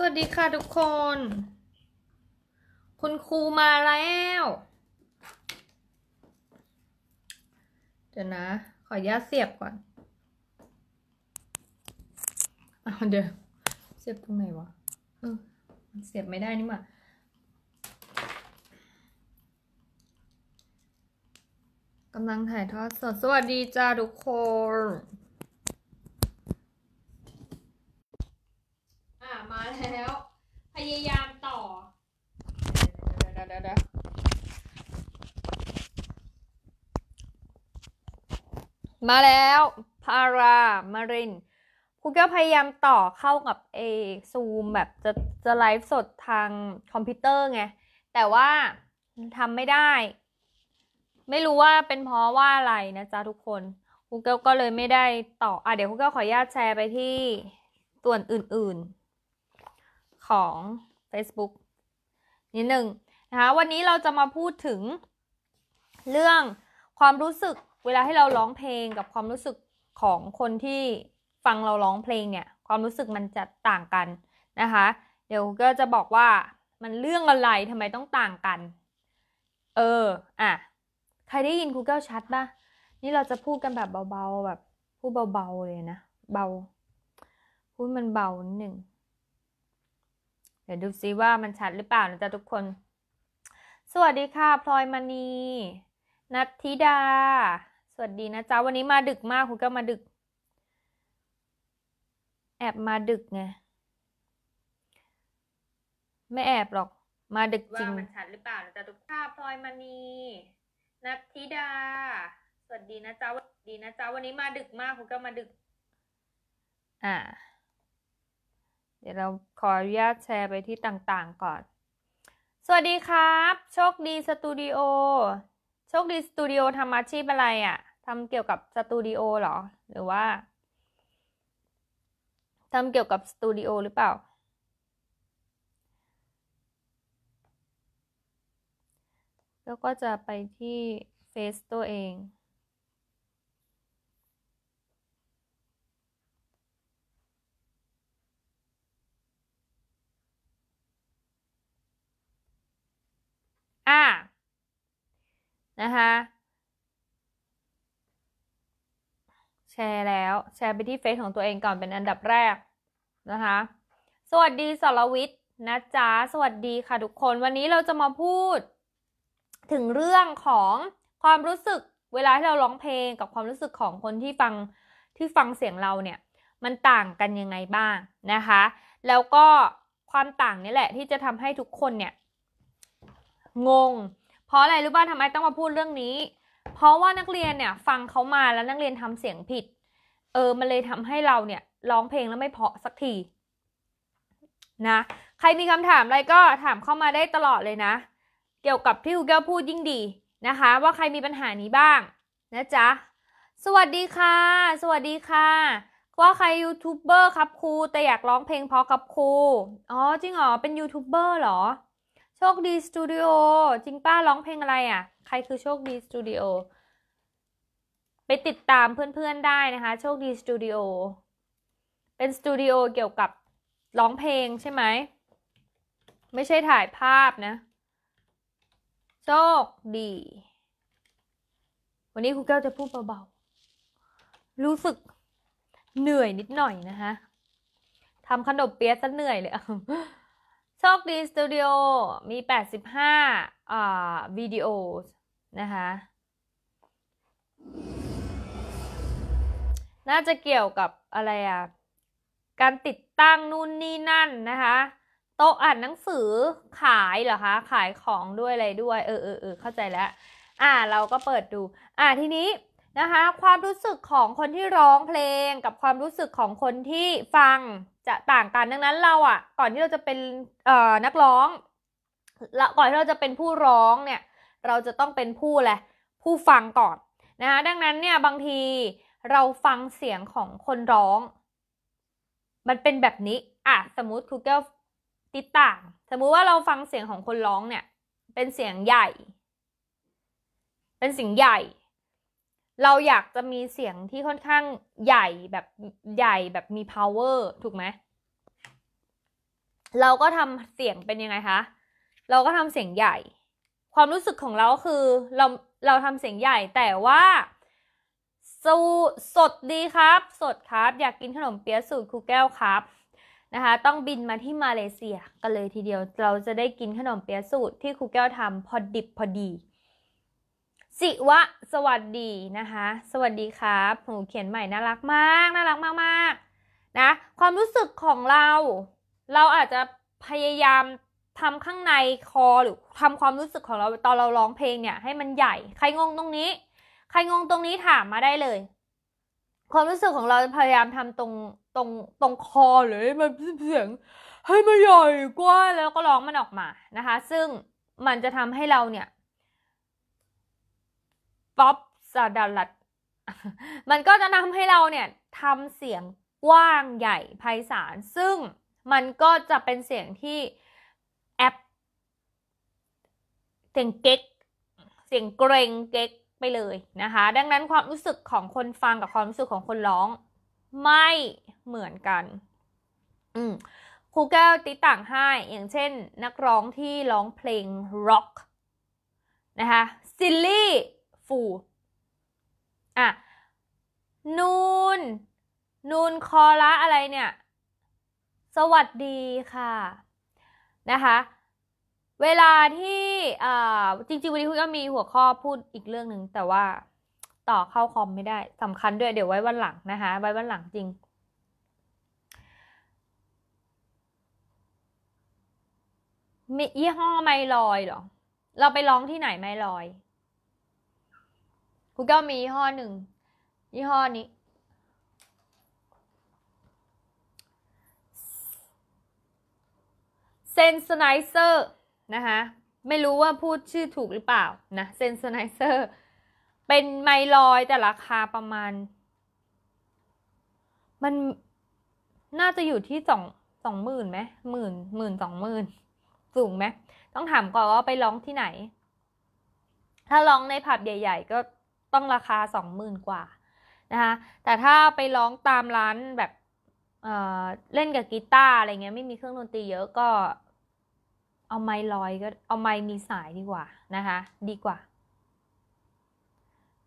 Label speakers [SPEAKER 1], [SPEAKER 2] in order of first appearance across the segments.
[SPEAKER 1] สวัสดีค่ะทุกคน คุณครูมาแล้ว เดี๋ยวนะ ขอยญาตเสียบก่อนเอาเดี๋ยว เสียบตรงไหนวะเออมันเสียบไม่ได้นี่มาำลังถ่ายทอดสด สวัสดีจ้าทุกคนแล้วพยายามต่อเดี๋ยวเดี๋ยวเดี๋ยวมาแล้ว พารามาริน คุณก็พยายามต่อเข้ากับเอซูมแบบจะจะไลฟ์สดทางคอมพิวเตอร์ไง แต่ว่าทำไม่ได้ ไม่รู้ว่าเป็นเพราะว่าอะไรนะจ๊ะทุกคน คุณก็เลยไม่ได้ต่อ อ่ะเดี๋ยวคุณก็ขออนุญาตแชร์ไปที่ส่วนอื่น ๆของ Facebook นิดหนึ่งนะคะวันนี้เราจะมาพูดถึง เรื่องความรู้สึกเวลาให้เราร้องเพลงกับความรู้สึกของคนที่ฟังเราร้องเพลงเนี่ย ความรู้สึกมันจะต่างกัน นะคะ เดี๋ยวก็จะบอกว่ามันเรื่องอะไรทำไมต้องต่างกัน เอออ่ะใครได้ยิน Google ชัดปะนี่เราจะพูดกันแบบเบาๆ แบบ พูดเบาๆเลยนะเบา พูดมันเบาหนึ่งเดี๋ยวดูซิว่ามันชัดหรือเปล่านะจ๊ะทุกคน สวัสดีค่ะพลอยมณีนัทธิดา สวัสดีนะจ๊ะวันนี้มาดึกมาก คุณก็มาดึก แอบมาดึกไง ไม่แอบหรอก มาดึกจริงว่ามันชัดหรือเปล่านะจ๊ะทุกค่ะพลอยมณีนัทธิดา สวัสดีนะจ๊ะสวัสดีนะจ๊ะวันนี้มาดึกมากคุณก็มาดึก อ่าเดี๋ยวเราขออนุญาตแชร์ไปที่ต่างๆก่อน สวัสดีครับ โชคดีสตูดิโอ โชคดีสตูดิโอทำอาชีพอะไรอะ่ะทำเกี่ยวกับสตูดิโอหรอ หรือว่าทำเกี่ยวกับสตูดิโอหรือเปล่า แล้วก็จะไปที่เฟซตัวเองอ่านะคะ แชร์แล้วแชร์ไปที่เฟซของตัวเองก่อนเป็นอันดับแรกนะคะสวัสดีสรวิทย์นะจ๊ะสวัสดีค่ะทุกคนวันนี้เราจะมาพูด ถึงเรื่องของความรู้สึกเวลาที่เราร้องเพลงกับความรู้สึกของคนที่ฟังที่ฟังเสียงเราเนี่ยมันต่างกันยังไงบ้างนะคะแล้วก็ความต่างนี่แหละที่จะทำให้ทุกคนเนี่ยงง เพราะอะไรรู้ป่ะทำไมต้องมาพูดเรื่องนี้ เพราะว่านักเรียนเนี่ยฟังเขามาแล้วนักเรียนทำเสียงผิด เออ มันเลยทำให้เราเนี่ยร้องเพลงแล้วไม่เพาะสักทีนะ ใครมีคำถามอะไรก็ถามเข้ามาได้ตลอดเลยนะ เกี่ยวกับที่ครูแก้วพูดยิ่งดีนะคะ ว่าใครมีปัญหานี้บ้าง นะจ๊ะ สวัสดีค่ะ สวัสดีค่ะว่าใครยูทูบเบอร์ครับครูแต่อยากร้องเพลงเพราะครับครู อ๋อจริงเหรอเป็นยูทูบเบอร์เหรอโชคดีสตูดิโอจริงป้าร้องเพลงอะไรอะ่ะ ใครคือโชคดีสตูดิโอ ไปติดตามเพื่อนๆได้นะคะ โชคดีสตูดิโอ เป็นสตูดิโอเกี่ยวกับร้องเพลงใช่ไหม ไม่ใช่ถ่ายภาพนะ โชคดี วันนี้ครูแก้วจะพูดเบาๆ รู้สึกเหนื่อยนิดหน่อยนะคะ ทำขนมเปี๊ยะซะเหนื่อยเลยโชคดีสตูดิโอมี 85 อ่า วิดีโอนะคะ น่าจะเกี่ยวกับอะไรอ่ะ การติดตั้งนู่นนี่ นั่นนะคะ โต๊ะอ่านหนังสือขายเหรอคะ ขายของด้วย อะไรด้วย เออเออเออเข้าใจแล้ว อ่าเราก็เปิดดู อ่าทีนี้ นะคะความรู้สึกของคนที่ร้องเพลงกับความรู้สึกของคนที่ฟังจะต่างกันดังนั้นเราอะ่ะก่อนที่เราจะเป็นเอ่อนักร้องแล้วก่อนที่เราจะเป็นผู้ร้องเนี่ยเราจะต้องเป็นผู้แหละผู้ฟังก่อนนะคะดังนั้นเนี่ยบางทีเราฟังเสียงของคนร้อง มันเป็นแบบนี้อ่ะสมมติครูแก้วติดต่างสมมุติว่าเราฟังเสียงของคนร้องเนี่ยเป็นเสียงใหญ่ เป็นเสียงใหญ่เราอยากจะมีเสียงที่ค่อนข้างใหญ่แบบใหญ่แบบมี power ถูกไหม เราก็ทำเสียงเป็นยังไงคะ เราก็ทำเสียงใหญ่ ความรู้สึกของเราคือเราเราทำเสียงใหญ่แต่ว่าสูสดดีครับสดครับ อยากกินขนมเปี๊ยะสูตรครูแก้วครับนะคะต้องบินมาที่มาเลเซียกันเลยทีเดียว เราจะได้กินขนมเปี๊ยะสูตรที่ครูแก้วทำพอดิบพอดีจิวะสวัสดีนะคะ สวัสดีครับหนูเขียนใหม่น่ารักมากน่ารักมากๆนะความรู้สึกของเรา เราอาจจะพยายามทำข้างในคอหรือทำความรู้สึกของเราตอนเราร้องเพลงเนี่ยให้มันใหญ่ ใครงงตรงนี้ ใครงงตรงนี้ถามมาได้เลย ความรู้สึกของเราพยายามทำตรงตรงตรงคอหรือมันเสียง ให้มันใหญ่กว่าแล้วก็ร้องมันออกมานะคะ ซึ่งมันจะทำให้เราเนี่ยป๊อปซาดาลัดมันก็จะทำให้เราเนี่ยทำเสียงกว้างใหญ่ไพศาลซึ่งมันก็จะเป็นเสียงที่แอปเสียงเก๊กเสียงเกรงเก๊กไปเลยนะคะ ดังนั้นความรู้สึกของคนฟังกับความรู้สึกของคนร้องไม่เหมือนกัน อืครูแก้วติต่างให้ อย่างเช่นนักร้องที่ร้องเพลงร็อกนะคะซิลลี่ฟูอ่ะ นูน นูน คอละอะไรเนี่ย สวัสดีค่ะ นะคะ เวลาที่จริงๆ วันนี้คุณก็มีหัวข้อพูดอีกเรื่องหนึ่งแต่ว่าต่อเข้าคอมไม่ได้ สำคัญด้วยเดี๋ยวไว้วันหลังนะคะ ไว้วันหลังจริง มียี่ห้อไมลอยหรอ เราไปร้องที่ไหนไมลอย g o o g l มียี่ห้อหนึ่งยี่ห้อนี้เซนสไนเซอร์นะคะไม่รู้ว่าพูดชื่อถูกหรือเปล่านะเซนสไนเซอร์เป็นไมลอยแต่ราคาประมาณ มันน่าจะอยู่ที่สองสองหมื่นไหมหมื่นหมื่นสองหมื่นสูงไหมต้องถามก่อนว่าไปร้องที่ไหน ถ้าร้องในผับใหญ่ๆก็ต้องราคา 20,000 กว่านะคะแต่ถ้าไปร้องตามร้านแบบเเล่นกับกีตาร์อะไรเงี้ยไม่มีเครื่องดนตรีเยอะก็ เอาไม้ลอยก็เอาไม้มีสายดีกว่านะคะดีกว่า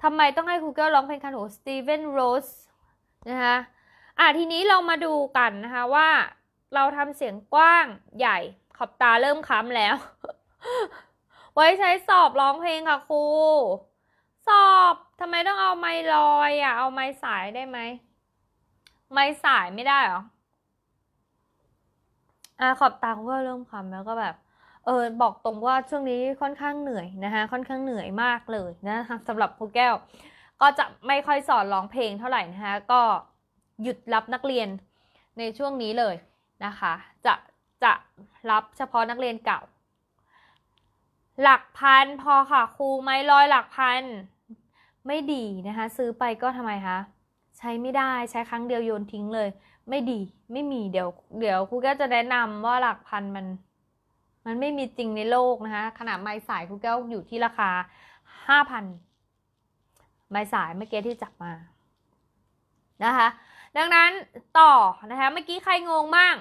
[SPEAKER 1] ทำไมต้องให้ Google ร้องเพลงคันหูสตีเวนโรสนะคะอ่ะทีนี้เรามาดูกันนะคะว่า เราทำเสียงกว้างใหญ่ ขอบตาเริ่มค้ำแล้ว ไว้ใช้สอบร้องเพลงค่ะครูสอบ ทำไมต้องเอาไม้ลอยอ่ะ เอาไม้สายได้ไหม ไม้สายไม่ได้หรออ่ขอบตาก็เริ่มคำแล้วก็แบบเออบอกตรงว่าช่วงนี้ค่อนข้างเหนื่อยนะคะค่อนข้างเหนื่อยมากเลยนะคะสำหรับครูแก้ว ก็จะไม่ค่อยสอนร้องเพลงเท่าไหร่นะคะก็หยุดรับนักเรียนในช่วงนี้เลยนะคะ จะจะรับเฉพาะนักเรียนเก่า หลักพันพอค่ะ ครูไม้ลอยหลักพันไม่ดีนะคะ ซื้อไปก็ทำไมคะใช้ไม่ได้ใช้ครั้งเดียวโยนทิ้งเลย ไม่ดีไม่มีเดี๋ยว เดี๋ยวครูแก้วจะแนะนำว่าหลักพันมัน มันไม่มีจริงในโลกนะคะขนาดไม้สายครูแก้วอยู่ที่ราคาห้าพันไม้สายเมื่อกี้ที่จับมานะคะ ดังนั้นต่อนะคะเมื่อกี้ใครงงบ้าง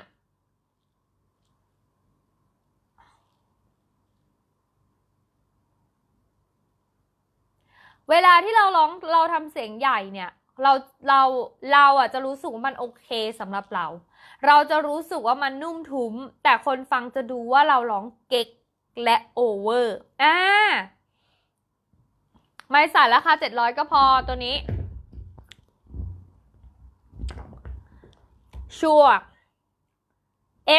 [SPEAKER 1] เวลาที่เราร้องเราทำเสียงใหญ่เนี่ย เราเราเราอ่ะจะรู้สึกว่ามันโอเคสำหรับเรา เราจะรู้สึกว่ามันนุ่มทุ้ม แต่คนฟังจะดูว่าเราร้องเก๊กและโอเวอร์ อ่าไม่สายราคาเจ็ดร้อยก็พอตัวนี้ ชัวร์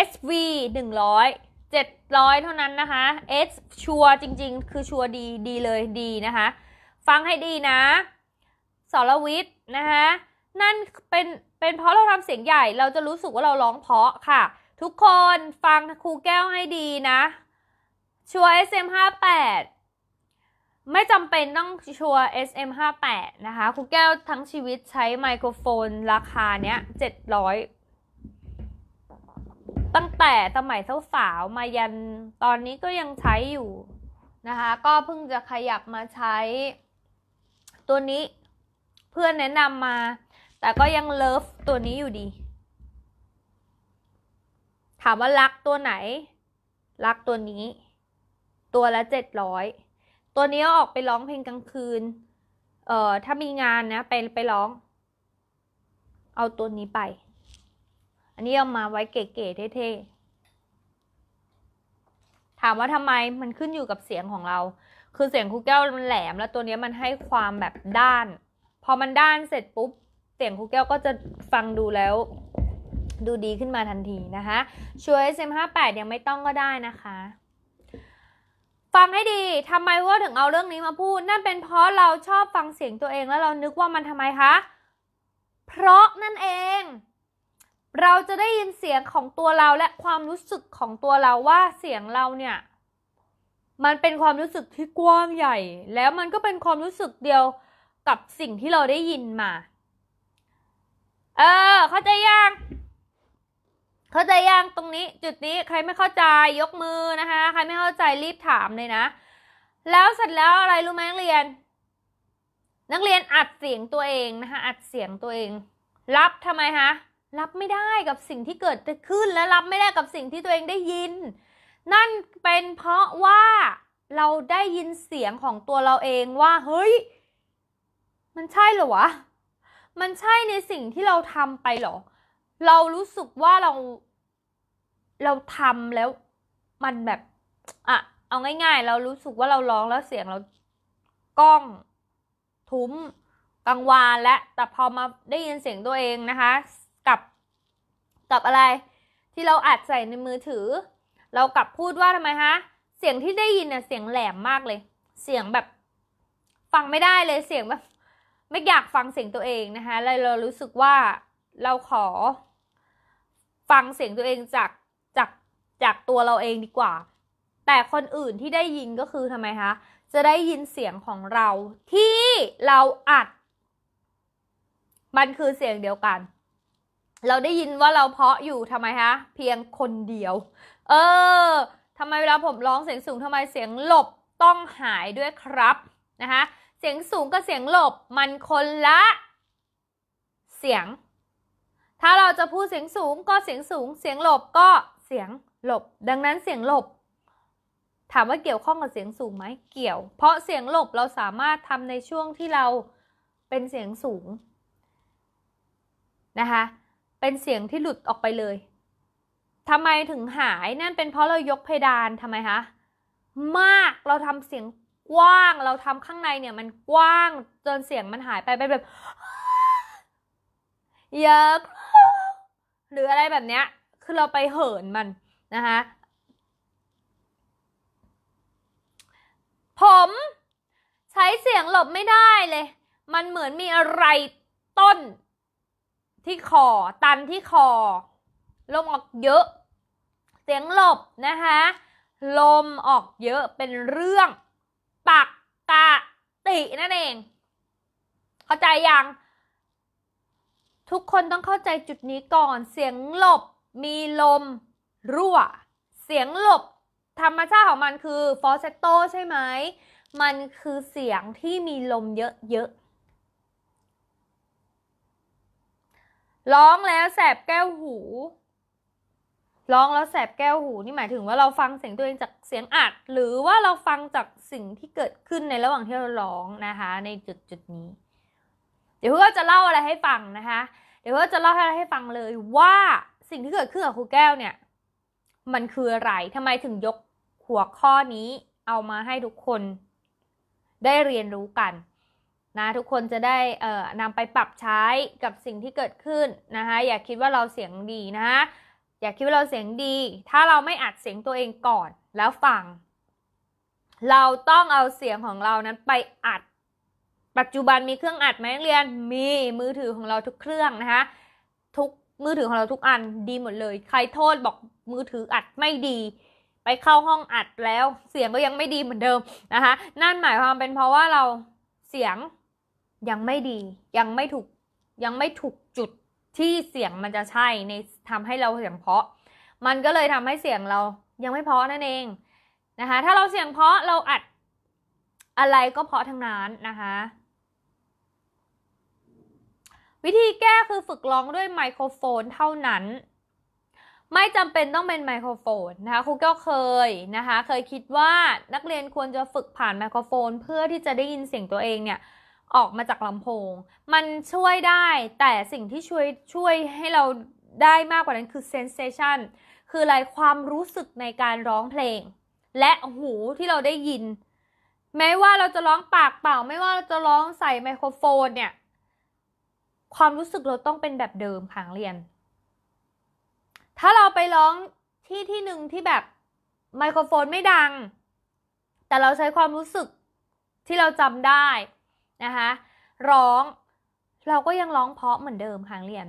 [SPEAKER 1] SV หนึ่งร้อยเจ็ดร้อยเท่านั้นนะคะ S ชัวร์จริงๆ คือชัวร์ดีดีเลยดี นะคะฟังให้ดีนะ สรวิทย์นะคะนั่นเป็นเป็นเพราะเราทำเสียงใหญ่ เราจะรู้สึกว่าเราร้องเพาะค่ะ ทุกคนฟังครูแก้วให้ดีนะ ชัวร์ SM58 ไม่จำเป็นต้องชัวร์ SM58 นะคะ ครูแก้วทั้งชีวิตใช้ไมโครโฟนราคาเนี้ย700 ตั้งแต่สมัยสาวๆมายัน ตอนนี้ก็ยังใช้อยู่นะคะ ก็เพิ่งจะขยับมาใช้ตัวนี้เพื่อนแนะนำมา แต่ก็ยังเลิฟตัวนี้อยู่ดี ถามว่ารักตัวไหนรักตัวนี้ ตัวละเจ็ดร้อยตัวนี้ออกไปร้องเพลงกลางคืนเอ่อถ้ามีงานนะไปไปร้อง เอาตัวนี้ไป อันนี้เอามาไว้เก๋ๆเท่ๆ ถามว่าทำไมมันขึ้นอยู่กับเสียงของเราคือเสียงคุกแก้วมันแหลม แล้วตัวนี้มันให้ความแบบด้าน พอมันด้านเสร็จปุ๊บ เสียงคุกแก้วก็จะฟังดูแล้ว ดูดีขึ้นมาทันทีนะคะช่วย SM58 ยังไม่ต้องก็ได้นะคะ ฟังให้ดีทำไมว่าถึงเอาเรื่องนี้มาพูด นั่นเป็นเพราะเราชอบฟังเสียงตัวเองแล้วเรานึกว่ามันทำไมคะ เพราะนั่นเอง เราจะได้ยินเสียงของตัวเราและความรู้สึกของตัวเราว่าเสียงเราเนี่ยมันเป็นความรู้สึกที่กว้างใหญ่ แล้วมันก็เป็นความรู้สึกเดียวกับสิ่งที่เราได้ยินมา เออ เข้าใจยัง เข้าใจยังตรงนี้ จุดนี้ใครไม่เข้าใจยกมือนะคะ ใครไม่เข้าใจรีบถามเลยนะ แล้วเสร็จแล้วอะไรรู้ไหมนักเรียน นักเรียนอัดเสียงตัวเองนะคะ อัดเสียงตัวเอง รับทำไมคะรับไม่ได้กับสิ่งที่เกิดขึ้น และรับไม่ได้กับสิ่งที่ตัวเองได้ยินนั่นเป็นเพราะว่าเราได้ยินเสียงของตัวเราเองว่าเฮ้ย มันใช่เหรอวะมันใช่ในสิ่งที่เราทำไปหรอ เรารู้สึกว่าเราเราทำแล้ว มันแบบ อ่ะ เอาง่ายๆ เรารู้สึกว่าเราร้องแล้วเสียงเรา ก้องทุ้มกังวานและแต่พอมาได้ยินเสียงตัวเองนะคะ กับ กับอะไรที่เราอัดใส่ในมือถือเรากลับพูดว่าทำไมฮะ เสียงที่ได้ยินเนี่ยเสียงแหลมมากเลย เสียงแบบ ฟังไม่ได้เลย เสียงแบบ ไม่อยากฟังเสียงตัวเองนะคะเลยเรารู้สึกว่าเราขอ ฟังเสียงตัวเองจากจากจากตัวเราเองดีกว่า แต่คนอื่นที่ได้ยินก็คือทำไมคะ จะได้ยินเสียงของเราที่เราอัด มันคือเสียงเดียวกัน เราได้ยินว่าเราเพาะอยู่ทำไมคะเพียงคนเดียวเออทำไมเวลาผมร้องเสียงสูงทำไมเสียงหลบต้องหายด้วยครับ นะคะเสียงสูงกับเสียงหลบ มันคน ละ เสียง ถ้าเราจะพูดเสียงสูงก็เสียงสูง เสียงหลบก็เสียงหลบ ดังนั้นเสียงหลบ ถามว่าเกี่ยวข้องกับเสียงสูงไหมเกี่ยว เพราะเสียงหลบเราสามารถทำในช่วงที่เราเป็นเสียงสูง นะคะ เป็นเสียงที่หลุดออกไปเลยทำไมถึงหายนั่นเป็นเพราะเรายกเพดานทำไมคะมากเราทำเสียงกว้างเราทำข้างในเนี่ยมันกว้างจนเสียงมันหายไปไปแบบเยอะ หรืออะไรแบบเนี้ยคือเราไปเหินมันนะคะผมใช้เสียงหลบไม่ได้เลย มันเหมือนมีอะไรต้น ที่คอตันที่คอ ลมออกเยอะสียงหลบนะคะ ลมออกเยอะเป็นเรื่อง ปักกะตินั่นเอง เข้าใจยังทุกคนต้องเข้าใจจุดนี้ก่อนเสียงหลบมีลมรั่ว เสียงหลบ ธรรมชาติของมันคือ ฟอสเซตโตใช่ไหม มันคือเสียงที่มีลมเยอะๆร้องแล้วแสบแก้วหูร้องแล้วแสบแก้วหูนี่หมายถึงว่าเราฟังเสียงตัวเองจากเสียงอัดหรือว่าเราฟังจากสิ่งที่เกิดขึ้นในระหว่างที่เราร้องนะคะ ในจุดจุดนี้ เดี๋ยวก็จะเล่าอะไรให้ฟังนะคะ เดี๋ยวก็จะเล่าอะไรให้ฟังเลยว่าสิ่งที่เกิดขึ้นกับครูแก้วเนี่ยมันคืออะไรทำไมถึงยกหัวข้อนี้เอามาให้ทุกคนได้เรียนรู้กันนะทุกคนจะได้เอ่อนำไปปรับใช้กับสิ่งที่เกิดขึ้นนะคะ อย่าคิดว่าเราเสียงดีนะคะอย่าคิดว่าเราเสียงดี ถ้าเราไม่อัดเสียงตัวเองก่อนแล้วฟัง เราต้องเอาเสียงของเรานั้นไปอัด ปัจจุบันมีเครื่องอัดไหมเรียน มีมือถือของเราทุกเครื่องนะคะ ทุกมือถือของเราทุกอันดีหมดเลย ใครโทษบอกมือถืออัดไม่ดี ไปเข้าห้องอัดแล้วเสียงก็ยังไม่ดีเหมือนเดิมนะคะ นั่นหมายความเป็นเพราะว่าเราเสียงยังไม่ดี ยังไม่ถูกยังไม่ถูกจุดที่เสียงมันจะใช่ในทำให้เราเสียงเพาะ มันก็เลยทำให้เสียงเรายังไม่เพาะนั่นเองนะคะ ถ้าเราเสียงเพาะเราอัดอะไรก็เพาะทั้งนั้นนะคะ วิธีแก้คือฝึกร้องด้วยไมโครโฟนเท่านั้น ไม่จำเป็นต้องเป็นไมโครโฟนนะคะครูก็เคยนะคะเคยคิดว่านักเรียนควรจะฝึกผ่านไมโครโฟน เพื่อที่จะได้ยินเสียงตัวเองเนี่ยออกมาจากลำโพง มันช่วยได้ แต่สิ่งที่ช่วยช่วยให้เราได้มากกว่านั้นคือเซนเซชันคืออะไรความรู้สึกในการร้องเพลง และหูที่เราได้ยินไม่ว่าเราจะร้องปากเปล่า ไม่ว่าเราจะร้องใส่ไมโครโฟนเนี่ย ความรู้สึกเราต้องเป็นแบบเดิมขังเรียน ถ้าเราไปร้องที่ที่หนึ่งที่แบบไมโครโฟนไม่ดัง แต่เราใช้ความรู้สึกที่เราจำได้นะคะ ร้องเราก็ยังร้องเพาะเหมือนเดิมค่ะเรียน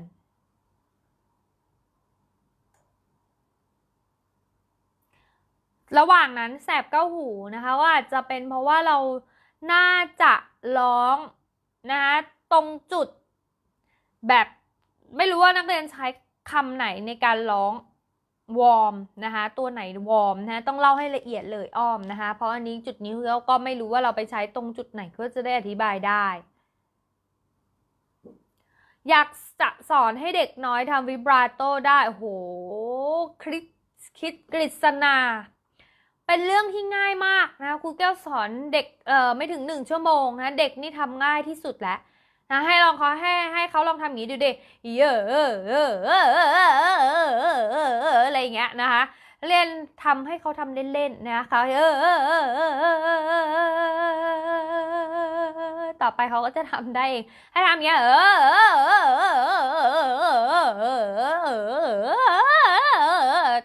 [SPEAKER 1] ระหว่างนั้นแสบเก้าหูนะคะว่าจะเป็นเพราะว่าเราน่าจะร้องนะคะตรงจุดแบบไม่รู้ว่านักเรียนใช้คำไหนในการร้องวอร์มนะคะตัวไหนวอร์มนะะต้องเล่าให้ละเอียดเลยอ้อมนะคะเพราะอันนี้จุดนี้เราก็ไม่รู้ว่าเราไปใช้ตรงจุดไหนก็จะได้อธิบายได้ อยากจะสอนให้เด็กน้อยทำวิบราโตได้โหคลิกคิดกฤษณา เป็นเรื่องที่ง่ายมากนะครูแก้วสอนเด็กเอ่อไม่ถึงหนึ่งชั่วโมงนะเด็กนี่ทำง่ายที่สุดแล้วนะให้ลองเขาให้ให้เขาลองทำอย่างนี้ดูดิเยอะอะไรอย่างเงี้ยนะคะ เล่นทำให้เขาทำเล่นๆนะคะเออต่อไปเขาก็จะทำได้เองให้ทำเงี้ยเออ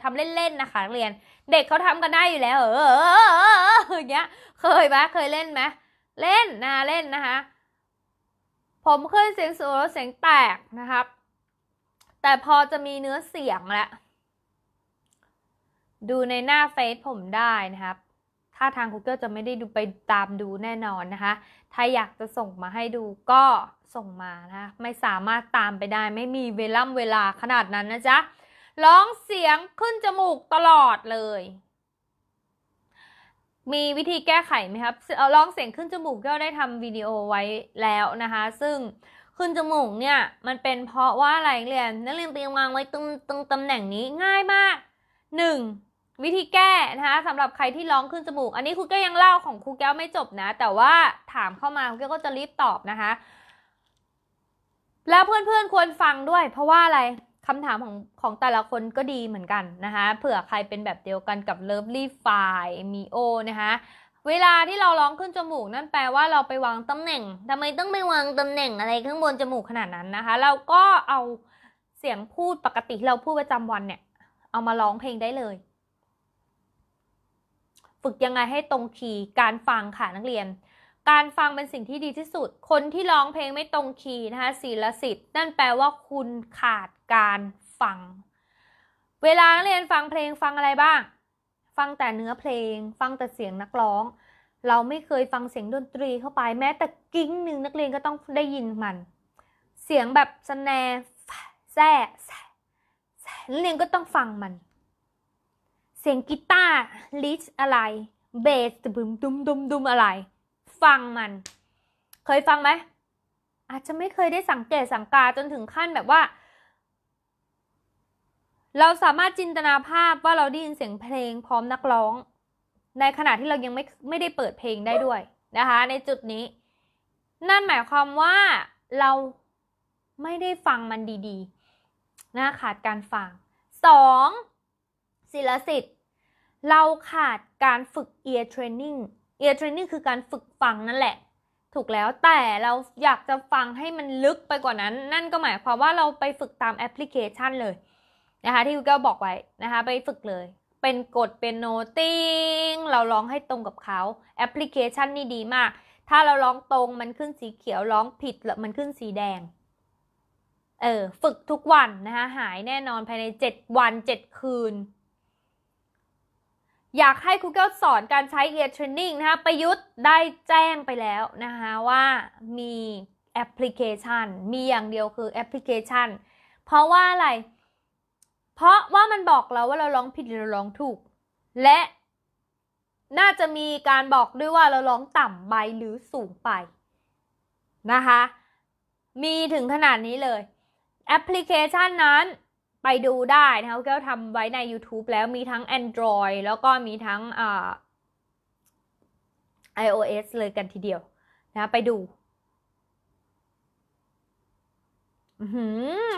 [SPEAKER 1] ทำเล่นๆนะคะเรียน เด็กเขาทำกันได้อยู่แล้ว เอออย่างเงี้ยเคยไหมเคยเล่นไหมเล่นนะเล่นนะคะผมขึ้นเสียงสูงแล้วเสียงแตกนะครับ แต่พอจะมีเนื้อเสียงแล้ว ดูในหน้าเฟซผมได้นะครับ ถ้าทาง Google จะไม่ได้ดูไปตามดูแน่นอนนะคะถ้าอยากจะส่งมาให้ดูก็ส่งมานะไม่สามารถตามไปได้ ไม่มีเวล่ำเวลาขนาดนั้นนะจ๊ะร้องเสียงขึ้นจมูกตลอดเลยมีวิธีแก้ไขไหมครับเอาลองเสียงขึ้น จมูกก็ได้ทำวิดีโอไว้แล้วนะคะ ซึ่งขึ้นจมูกเนี่ยมันเป็นเพราะว่าอะไรเรียนนักเรียนยมวางไว้ตรงตรงตำแหน่งนี้ง่ายมาก 1. วิธีแก้นะคะสำหรับใครที่ร้องขึ้นจมูกอันนี้ครูแก้วยังเล่าของครูแก้วไม่จบนะ แต่ว่าถามเข้ามาครูแก้วก็จะรีบตอบนะคะ แล้วเพื่อนๆควรฟังด้วย เพราะว่าอะไรคำถามของของแต่ละคนก็ดีเหมือนกันนะคะ เผื่อใครเป็นแบบเดียวกันกับ Lovely f i มีโอนะคะ เวลาที่เราร้องขึ้นจมูกนั่นแปลว่าเราไปวางตำแหน่ง ทำไมต้องไปวางตำแหน่งอะไรข้างบนจมูกขนาดนั้นนะคะ เราก็เอาเสียงพูดปกติเราพูดประจำวันเนี่ย เอามาร้องเพลงได้เลย ฝึกยังไงให้ตรงคีย์การฟังค่ะนักเรียน การฟังเป็นสิ่งที่ดีที่สุด คนที่ร้องเพลงไม่ตรงคีย์นะคะศีลสิทธิ์ นั่นแปลว่าคุณขาดการฟัง เวลาเรียนฟังเพลงฟังอะไรบ้าง ฟังแต่เนื้อเพลง ฟังแต่เสียงนักร้อง เราไม่เคยฟังเสียงดนตรีเข้าไปแม้แต่กิ้งหนึ่งนักเรียนก็ต้องได้ยินมัน เสียงแบบสแนแซ่ นักเรียนก็ต้องฟังมัน เสียงกีตาร์ลิชอะไรเบสดุมดุมดุมดุมอะไรฟังมัน เคยฟังไหม อาจจะไม่เคยได้สังเกตสังกาจนถึงขั้นแบบว่าเราสามารถจินตนาภาพว่าเราได้ยินเสียงเพลงพร้อมนักร้อง ในขณะที่เรายังไม่ไม่ได้เปิดเพลงได้ด้วย นะคะในจุดนี้ นั่นหมายความว่าเราไม่ได้ฟังมันดีๆนะขาดการฟัง 2. ศิลสิทธิ์ เราขาดการฝึก ear training ear training คือการฝึกฟังนั่นแหละ ถูกแล้วแต่เราอยากจะฟังให้มันลึกไปกว่านั้น นั่นก็หมายความว่าเราไปฝึกตามแอปพลิเคชันเลยะคะที่คุณแก้วบอกไว้ นะคะไปฝึกเลย เป็นกดเป็นโนติ้งเราร้องให้ตรงกับเขาแอปพลิเคชันนี่ดีมาก ถ้าเราร้องตรงมันขึ้นสีเขียวร้องผิดมันขึ้นสีแดง เออ ฝึกทุกวัน นะคะหายแน่นอนภายใน 7 วัน 7 คืน อยากให้ครูแก้วสอนการใช้ ear training นะคะประยุทธ์ได้แจ้งไปแล้ว นะคะว่ามีแอปพลิเคชันมีอย่างเดียวคือแอปพลิเคชันเพราะว่าอะไรเพราะว่ามันบอกเราว่าเราร้องผิดหรือเราร้องถูก และน่าจะมีการบอกด้วยว่าเราร้องต่ำไปหรือสูงไป นะคะ มีถึงขนาดนี้เลยแอปพลิเคชันนั้น ไปดูได้นะคะแก้วทำไว้ใน YouTube แล้วมีทั้ง Android แล้วก็มีทั้ง iOS เลยกันทีเดียว นะไปดู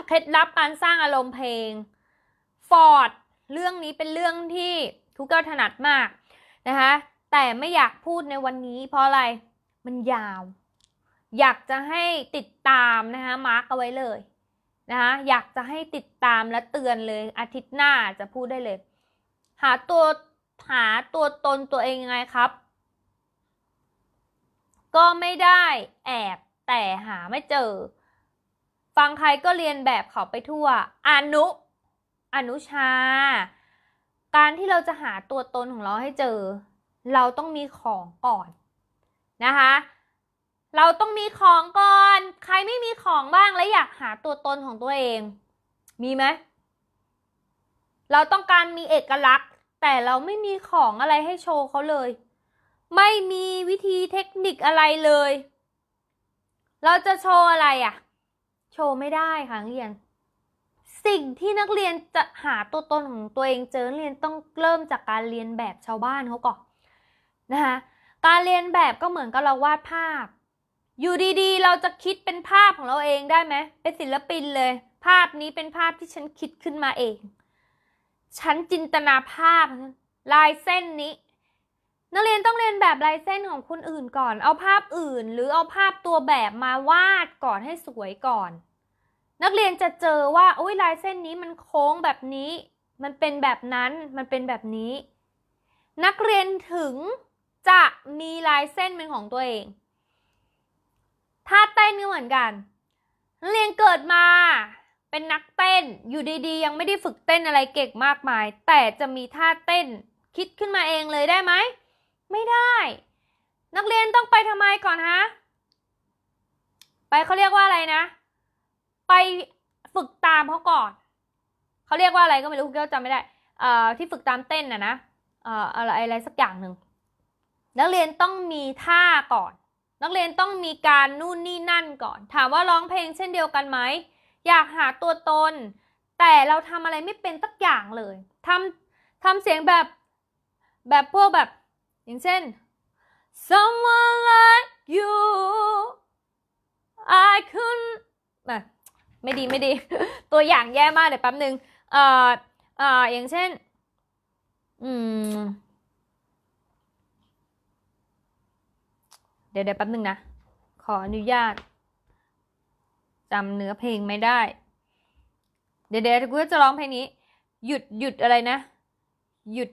[SPEAKER 1] เคล็ดลับการสร้างอารมณ์เพลงฟอร์ดเรื่องนี้เป็นเรื่องที่ทุกเกร์ถนัดมาก นะคะ แต่ไม่อยากพูดในวันนี้เพราะอะไร มันยาว อยากจะให้ติดตามนะคะมาร์กเอาไว้เลยนะคะอยากจะให้ติดตามและเตือนเลยอาทิตย์หน้าจะพูดได้เลย หาตัวหาตัวตนตัวเองยังไงครับ ก็ไม่ได้แอบแต่หาไม่เจอ ฟังใครก็เรียนแบบเขาไปทั่วอนุอนุชา การที่เราจะหาตัวตนของเราให้เจอ เราต้องมีของก่อนนะคะ เราต้องมีของก่อน ใครไม่มีของบ้างและอยากหาตัวตนของตัวเอง มีไหม เราต้องการมีเอกลักษณ์ แต่เราไม่มีของอะไรให้โชว์เขาเลย ไม่มีวิธีเทคนิคอะไรเลย เราจะโชว์อะไรอะ่ะ โชว์ไม่ได้ค่ะเรียนสิ่งที่นักเรียนจะหาตัวตนของตัวเองเจอเรียนต้องเริ่มจากการเรียนแบบชาวบ้านเขาก่อนนะคะการเรียนแบบก็เหมือนกับเราวาดภาพ อยู่ดีๆเราจะคิดเป็นภาพของเราเองได้ไหมเป็นศิลปินเลย ภาพนี้เป็นภาพที่ฉันคิดขึ้นมาเอง ฉันจินตนาภาพลายเส้นนี้ นักเรียนต้องเรียนแบบลายเส้นของคนอื่นก่อนเอาภาพอื่น หรือเอาภาพตัวแบบมาวาดก่อนให้สวยก่อนนักเรียนจะเจอว่าอุ้ยลายเส้นนี้มันโค้งแบบนี้ มันเป็นแบบนั้นมันเป็นแบบนี้ นักเรียนถึงจะมีลายเส้นเป็นของตัวเองท่าเต้นก็เหมือนกันนักเรียนเกิดมา เป็นนักเต้นอยู่ดี ๆ ยังไม่ได้ฝึกเต้นอะไรเก่งมากมาย แต่จะมีท่าเต้นคิดขึ้นมาเองเลยได้ไหมไม่ได้ นักเรียนต้องไปทำไมก่อนฮะไปเขาเรียกว่าอะไรนะไปฝึกตามเขาก่อน เขาเรียกว่าอะไรก็ไม่รู้เกี่ยวจำไม่ได้เอ่อที่ฝึกตามเต้นน่ะนะเอ่ออะไรอะไรสักอย่างหนึ่งนักเรียนต้องมีท่าก่อน นักเรียนต้องมีการ นู่นนี่นั่นก่อน ถามว่าร้องเพลงเช่นเดียวกันไหม อยากหาตัวตน แต่เราทำอะไรไม่เป็นสักอย่างเลยทำทำเสียงแบบแบบพวกแบบอย่างเช่น someone like you I couldn't ไม่ดีไม่ดี ตัวอย่างแย่มากเดี๋ยวแป๊บนึงเอ่อ เอ่อ อย่างเช่น อืม เดี๋ยวเดี๋ยวแป๊บนึงนะขออนุญาตจำเนื้อเพลงไม่ได้ เดี๋ยวเดี๋ยวกูจะร้องเพลงนี้ หยุดหยุดอะไรนะ หยุด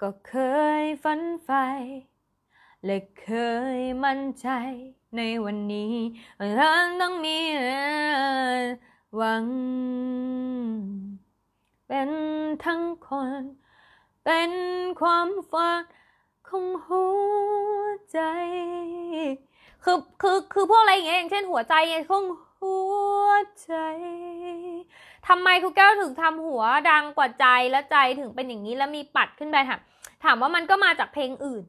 [SPEAKER 1] ก็เคยฝันใฝ่และเคยมั่นใจในวันนี้เราต้องมีหวัง เป็นทั้งคน เป็นความฝันของหัวใจ คือคือคือพวกอะไรอย่างเงี้ยอย่างเช่นหัวใจของหัวใจ ทำไมครูแก้วถึงทำหัวดังกว่าใจและใจถึงเป็นอย่างนี้ แล้วมีปัดขึ้นไป ถามถามว่ามันก็มาจากเพลงอื่น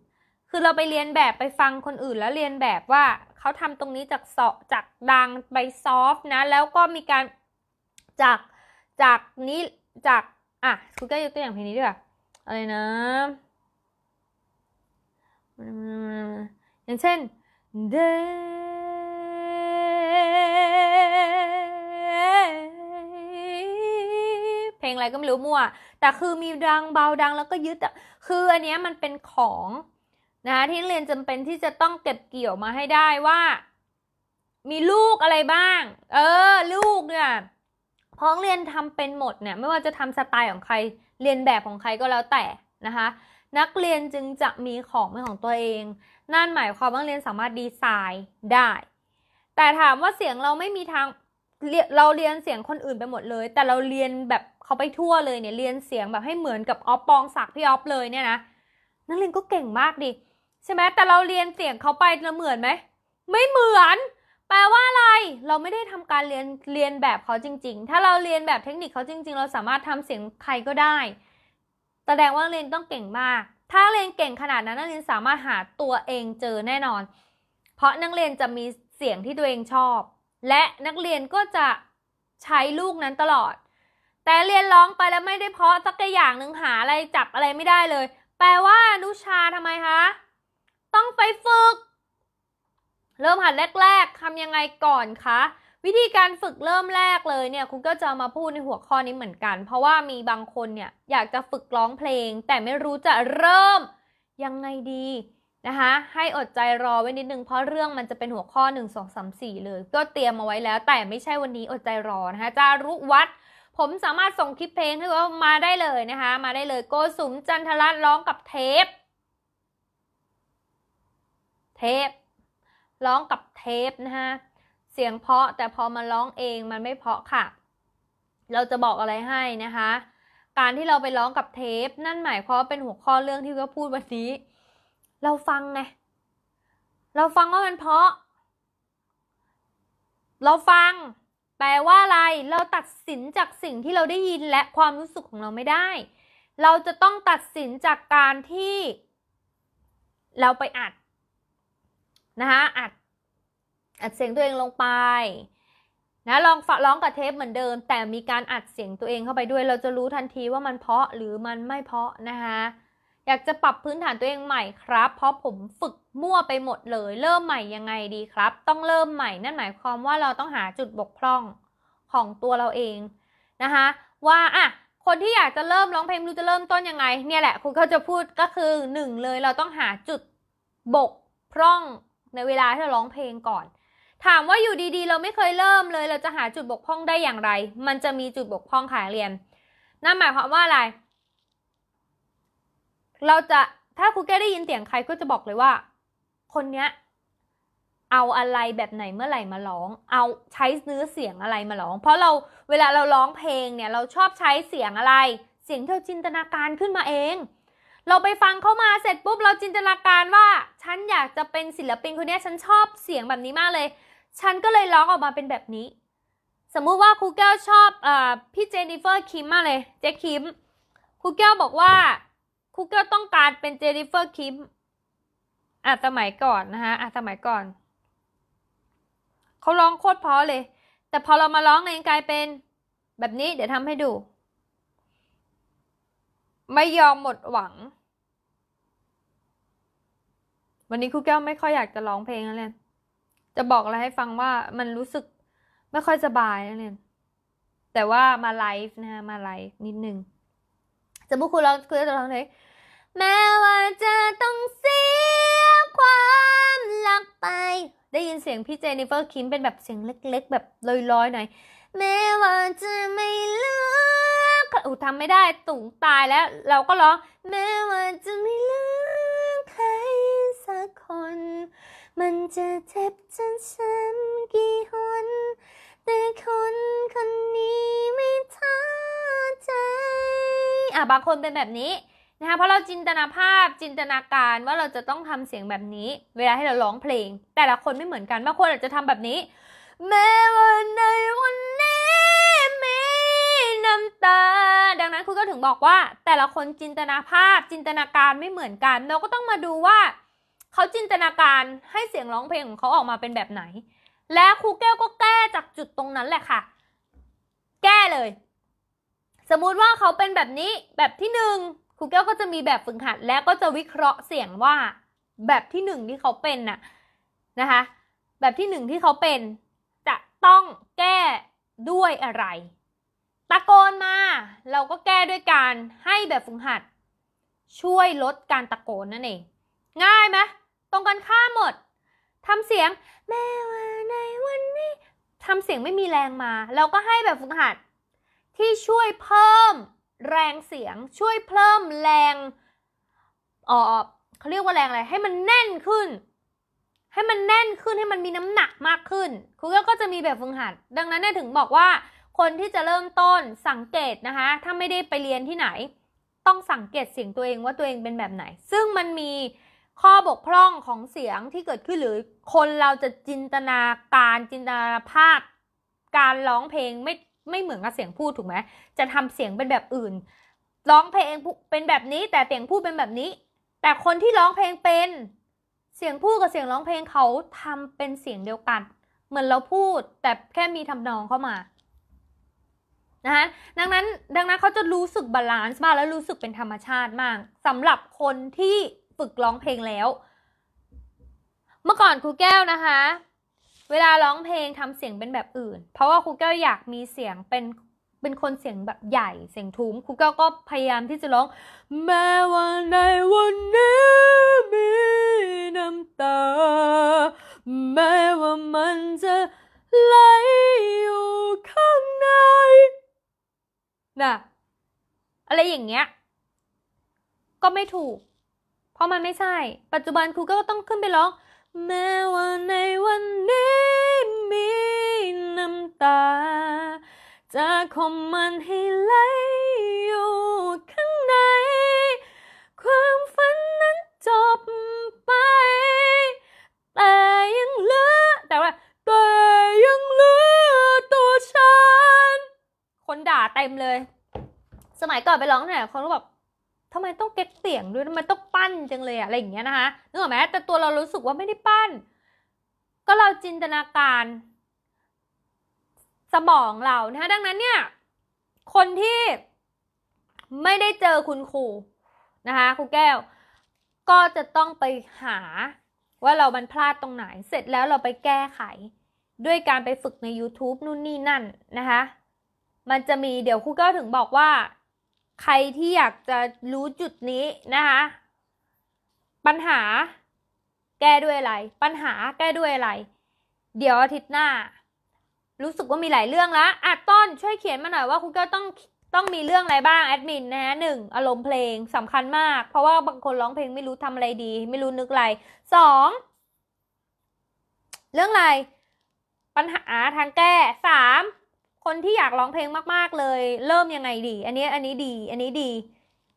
[SPEAKER 1] คือเราไปเรียนแบบไปฟังคนอื่นแล้วเรียนแบบว่า เขาทำตรงนี้จากเสาะจากดังไปซอฟนะ แล้วก็มีการจาก จาก นี้จาก อ่ะคุณก็ยกตัวอย่างเพลงนี้ด้วยอะไรนะ อย่างเช่นเดเพลงอะไรก็ไม่รู้มั่วแต่คือมีดังเบาดังแล้วก็ยึด คืออันนี้มันเป็นของนะคะที่เรียนจำเป็นที่จะต้องเก็บเกี่ยวมาให้ได้ว่า มีลูกอะไรบ้าง เออลูกเนี่ยพ้องเรียนทำเป็นหมดเนี่ยไม่ว่าจะทำสไตล์ของใครเรียนแบบของใครก็แล้วแต่นะคะนักเรียนจึงจะมีของเป็นของตัวเอง นั่นหมายความว่าเรียนสามารถดีไซน์ได้ แต่ถามว่าเสียงเราไม่มีทางเราเรียนเสียงคนอื่นไปหมดเลย แต่เราเรียนแบบเขาไปทั่วเลยเนี่ยเรียนเสียงแบบให้เหมือนกับออฟปองศักพี่ออฟเลยเนี่ยนะนักเรียนก็เก่งมากดิใช่ไหมแต่เราเรียนเสียงเขาไปเราเหมือนไหม ไม่เหมือน แปลว่าอะไร เราไม่ได้ทำการเรียน เรียนแบบเขาจริง ๆ ถ้าเราเรียนแบบเทคนิคเขาจริง ๆ เราสามารถทำเสียงใครก็ได้ แสดงว่าเรียนต้องเก่งมาก ถ้าเรียนเก่งขนาดนั้น นักเรียนสามารถหาตัวเองเจอแน่นอน เพราะนักเรียนจะมีเสียงที่ตัวเองชอบ และนักเรียนก็จะใช้ลูกนั้นตลอด แต่เรียนร้องไปแล้วไม่ได้เพาะสักอย่างหนึ่งหาอะไรจับอะไรไม่ได้เลย แปลว่านุชาทำไมคะต้องไปฝึก เริ่มหัดแรก ๆทำยังไงก่อนคะวิธีการฝึกเริ่มแรกเลยเนี่ยคุณก็จะมาพูดในหัวข้อนี้เหมือนกัน เพราะว่ามีบางคน เนี่ย อยากจะฝึกร้องเพลง แต่ไม่รู้จะเริ่ม ยังไงดีนะคะ ให้อดใจรอไว้นิดนึงเพราะเรื่องมันจะเป็นหัวข้อ 1 2 3 4เลยก็เตรียมมาไว้แล้ว แต่ไม่ใช่วันนี้ อดใจรอนะคะจารุวัดผมสามารถส่งคลิปเพลงให้ว่ามาได้เลยนะคะมาได้เลยโกสุมจันทรัตน์ร้องกับเทปเทปร้องกับเทปนะคะเสียงเพาะแต่พอมาร้องเองมันไม่เพาะค่ะ เราจะบอกอะไรให้นะคะ การที่เราไปร้องกับเทป นั่นหมายความเป็นหัวข้อเรื่องที่เราพูดวันนี้เราฟังไงเราฟังว่ามันเพาะ เราฟังแปลว่าอะไร เราตัดสินจากสิ่งที่เราได้ยินและความรู้สึกของเราไม่ได้ เราจะต้องตัดสินจากการที่ เราไปอัดนะคะอัดอัดเสียงตัวเองลงไปนะลองฝร้องกับเทปเหมือนเดิม แต่มีการอัดเสียงตัวเองเข้าไปด้วย เราจะรู้ทันทีว่ามันเพาะหรือมันไม่เพาะนะคะอยากจะปรับพื้นฐานตัวเองใหม่ครับ เพราะผมฝึกมั่วไปหมดเลย เริ่มใหม่ยังไงดีครับ ต้องเริ่มใหม่นั่นหมายความว่าเราต้องหาจุดบกพร่องของตัวเราเองนะคะว่าอ่ะคนที่อยากจะเริ่มร้องเพลงรู้จะเริ่มต้นยังไงเนี่ยแหละคุณเขาจะพูดก็คือหนึ่งเลยเราต้องหาจุดบกพร่องในเวลาที่เราร้องเพลงก่อน ถามว่าอยู่ดีๆ เราไม่เคยเริ่มเลย เราจะหาจุดบกพร่องได้อย่างไร มันจะมีจุดบกพร่องขายเรียนนั่นหมายความว่าอะไร เราจะถ้าครูแก้ได้ยินเสียงใครก็จะบอกเลยว่า คนเนี้ยเอาอะไรแบบไหนเมื่อไหร่มาร้อง เอาใช้เนื้อเสียงอะไรมาร้อง เพราะเราเวลาเราร้องเพลงเนี่ยเราชอบใช้เสียงอะไร เสียงที่เราจินตนาการขึ้นมาเองเราไปฟังเข้ามาเสร็จปุ๊บ เราจินตนาการว่า ฉันอยากจะเป็นศิลปินคนนี้ฉันชอบเสียงแบบนี้มากเลย ฉันก็เลยร้องออกมาเป็นแบบนี้ สมมุติว่าครูแก้วชอบอพี่เจนนิเฟอร์คิมมากเลยเจคิมครูแก้วบอกว่าครูแก้วต้องการเป็นเจนนิเฟอร์คิมอ่ะสมัยก่อนนะคะอ่ะสมัยก่อน เขาร้องโคตรเพราะเลย แต่พอเรามาร้องเองกลายเป็น แบบนี้เดี๋ยวทำให้ดูไม่ยอมหมดหวัง วันนี้ครูแก้วไม่ค่อยอยากจะร้องเพลงแล้วเนียจะบอกอะไรให้ฟังว่ามันรู้สึก ไม่ค่อยสบายแล้วเนียแต่ว่ามาไลฟ์นะฮะมาไลฟ์นิดนึง จะพูดคุณร้องคุณจะร้องเพลงแม้ว่าจะต้องเสียความรักไป ได้ยินเสียงพี่เจนิเฟอร์คิมเป็นแบบเสียงเล็ก ๆ แบบลอยๆหน่อยแม้ว่าจะไม่เลือก็ทำไม่ได้ตุ่งตายแล้ว เราก็ร้องแม้ว่าจะไม่เลือกใครสักคน มันจะเจ็บจนช้ำกี่หนแต่คนคนนี้ไม่ท้อใจอ่ะบางคนเป็นแบบนี้นะคะเพราะเราจินตนาภาพจินตนาการว่าเราจะต้องทำเสียงแบบนี้ เวลาให้เราร้องเพลง แต่ละคนไม่เหมือนกันบางคนอาจจะทำแบบนี้แม้ว่าในวันนี้ต์ดังนั้นคุณก็ถึงบอกว่าแต่ละคนจินตนาภาพจินตนาการไม่เหมือนกัน เราก็ต้องมาดูว่าเขาจินตนาการให้เสียงร้องเพลงของเขาออกมาเป็นแบบไหน และครูแก้วก็แก้จากจุดตรงนั้นแหละค่ะ แก้เลย สมมุติว่าเขาเป็นแบบนี้แบบที่หนึ่งครูแก้วก็จะมีแบบฝึกหัด แล้วก็จะวิเคราะห์เสียงว่าแบบที่หนึ่งที่เขาเป็นน่ะนะคะแบบที่หนึ่งที่เขาเป็นจะต้องแก้ด้วยอะไรตะโกนมา เราก็แก้ด้วยการให้แบบฝึกหัด ช่วยลดการตะโกนนั่นเอง ง่ายไหมตรงกันข้ามหมดทำเสียงแม่ว่าในวันนี้ทำเสียงไม่มีแรงมาเราก็ให้แบบฝึกหัด ที่ช่วยเพิ่มแรงเสียง ช่วยเพิ่มแรงออเขาเรียกว่าแรงอะไรให้มันแน่นขึ้น ให้มันแน่นขึ้นให้มันมีน้ำหนักมากขึ้น ครูก็จะมีแบบฝึกหัด ดังนั้นเนี่ยถึงบอกว่าคนที่จะเริ่มต้นสังเกตนะคะ ถ้าไม่ได้ไปเรียนที่ไหน ต้องสังเกตเสียงตัวเองว่าตัวเองเป็นแบบไหน ซึ่งมันมีข้อบกพร่องของเสียงที่เกิดขึ้นหรือคนเราจะจินตนาการจินตนาภาพ การร้องเพลง ไม่ไม่เหมือนกับเสียงพูดถูกไหม จะทำเสียงเป็นแบบอื่น ร้องเพลงเป็นแบบนี้ แต่เสียงพูดเป็นแบบนี้ แต่คนที่ร้องเพลงเป็นเสียงพูดกับเสียงร้องเพลงเขาทำเป็นเสียงเดียวกัน เหมือนเราพูดแต่แค่มีทำนองเข้ามานะคะดังนั้นดังนั้นเขาจะรู้สึกบาลานซ์มากแล้วรู้สึกเป็นธรรมชาติมากสำหรับคนที่ฝึกร้องเพลงแล้ว เมื่อก่อนครูแก้วนะคะเวลาร้องเพลงทำเสียงเป็นแบบอื่น เพราะว่าครูแก้วอยากมีเสียงเป็นเป็นคนเสียงแบบใหญ่เสียงทุ้มครูแก้วก็พยายามที่จะร้องแม้ว่าในวันนี้มีน้ำตา แม้ว่ามันจะไหลอยู่ข้างในนะอะไรอย่างเงี้ยก็ไม่ถูก เพราะมันไม่ใช่ ปัจจุบันครูก็ต้องขึ้นไปร้องแม้ว่าในวันนี้มีน้ำตา จะคมมันให้ไหลอยู่ข้างใน ความฝันนั้นจบต็มเลยสมัยก่อนไปร้องเนี่ยคนก็แบบทำไมต้องเก็กเสียงด้วยทำไมต้องปั้นจังเลยอะไรอย่างเงี้ยนะคะนึกออกไหมแต่ตัวเรารู้สึกว่าไม่ได้ปั้น ก็เราจินตนาการ สมองเรานะคะดังนั้นเนี่ย คนที่ไม่ได้เจอคุณครูนะคะ ครูแก้ว ก็จะต้องไปหาว่าเรามันพลาดตรงไหนเสร็จแล้วเราไปแก้ไขด้วยการไปฝึกใน YouTube นู่นนี่นั่นนะคะมันจะมีเดี๋ยวคุณก็ถึงบอกว่า ใครที่อยากจะรู้จุดนี้นะคะปัญหา แก้ด้วยอะไร ปัญหาแก้ด้วยอะไร เดี๋ยวอาทิตย์หน้า รู้สึกว่ามีหลายเรื่องแล้วอ่ะต้นช่วยเขียนมาหน่อยว่าคุณก็ต้องต้องมีเรื่องอะไรบ้างแอดมินนะฮะหนึ่งอารมณ์เพลงสำคัญมาก เพราะว่าบางคนร้องเพลงไม่รู้ทำอะไรดี ไม่รู้นึกอะไรสองเรื่องอะไร ปัญหาทางแก้สามคนที่อยากร้องเพลงมากๆเลย เริ่มยังไงดี อันนี้อันนี้ดี อันนี้ดี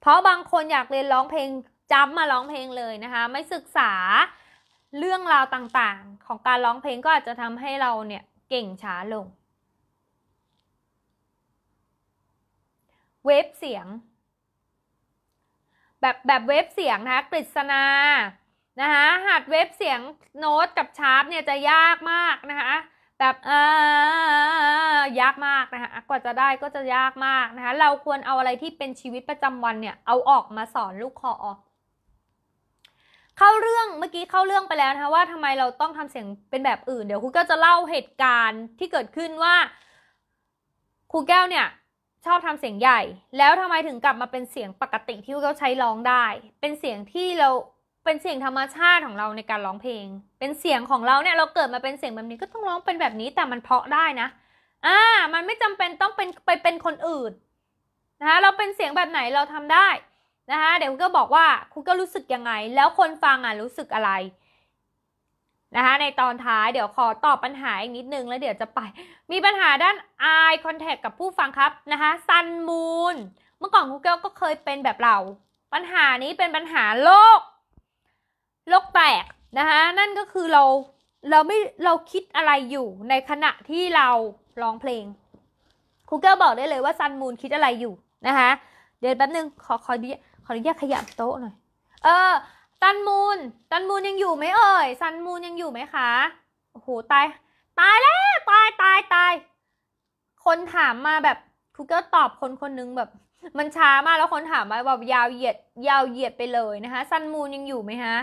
[SPEAKER 1] เพราะบางคนอยากเรียนร้องเพลงจำมาร้องเพลงเลยนะคะ ไม่ศึกษาเรื่องราวต่างๆ ของการร้องเพลงก็อาจจะทำให้เราเนี่ยเก่งช้าลง เวฟเสียง แบบแบบเวฟเสียงนะคะ กฤษณานะคะหัดเวฟเสียงโน้ตกับชาร์ปเนี่ยจะยากมากนะคะแบบอ่ายากมากนะคะกว่าจะได้ก็จะยากมากนะคะเราควรเอาอะไรที่เป็นชีวิตประจำวันเนี่ยเอาออกมาสอนลูกคออเข้าเรื่องเมื่อกี้เข้าเรื่องไปแล้วนะคะว่าทำไมเราต้องทำเสียงเป็นแบบอื่นเดี๋ยวครูแก้วจะเล่าเหตุการณ์ที่เกิดขึ้นว่า ครูแก้วเนี่ยชอบทำเสียงใหญ่ แล้วทำไมถึงกลับมาเป็นเสียงปกติที่ครูแก้วใช้ร้องได้ เป็นเสียงที่เราเป็นเสียงธรรมชาติของเราในการร้องเพลง เป็นเสียงของเราเนี่ยเราเกิดมาเป็นเสียงแบบนี้ก็ต้องร้องเป็นแบบนี้แต่มันเพาะได้นะ อ่า มันไม่จำเป็นต้องเป็นไปเป็นคนอื่นนะคะเราเป็นเสียงแบบไหนเราทำได้นะคะเดี๋ยวคุณก็บอกว่าคุณก็รู้สึกยังไงแล้วคนฟังอ่ะรู้สึกอะไรนะคะในตอนท้ายเดี๋ยวขอตอบปัญหาอีกนิดนึงแล้วเดี๋ยวจะไป มีปัญหาด้าน eye contact กับผู้ฟังครับนะคะ sun moon เมื่อก่อนคุณ g l e ก็เคยเป็นแบบเรา ปัญหานี้เป็นปัญหาโลกโลกแตกนะคะนั่นก็คือเราเราไม่เราคิดอะไรอยู่ในขณะที่เราร้องเพลงคุกเกร์บอกได้เลยว่าซันมูนคิดอะไรอยู่นะคะเดี๋ยวแป๊บนึงขอขอขออนุญาตขยับโต๊ะหน่อย เออซันมูนซันมูนยังอยู่ไหมเอ่ยซันมูนยังอยู่ไหมคะ โอ้โหตาย ตายแล้วตายตายตายคนถามมาแบบคุกเกร์ตอบคนคนนึงแบบ มันช้ามากแล้วคนถามมาแบบยาวเหยียดยาวเหยียดไปเลยนะคะซันมูนยังอยู่ไหมฮะ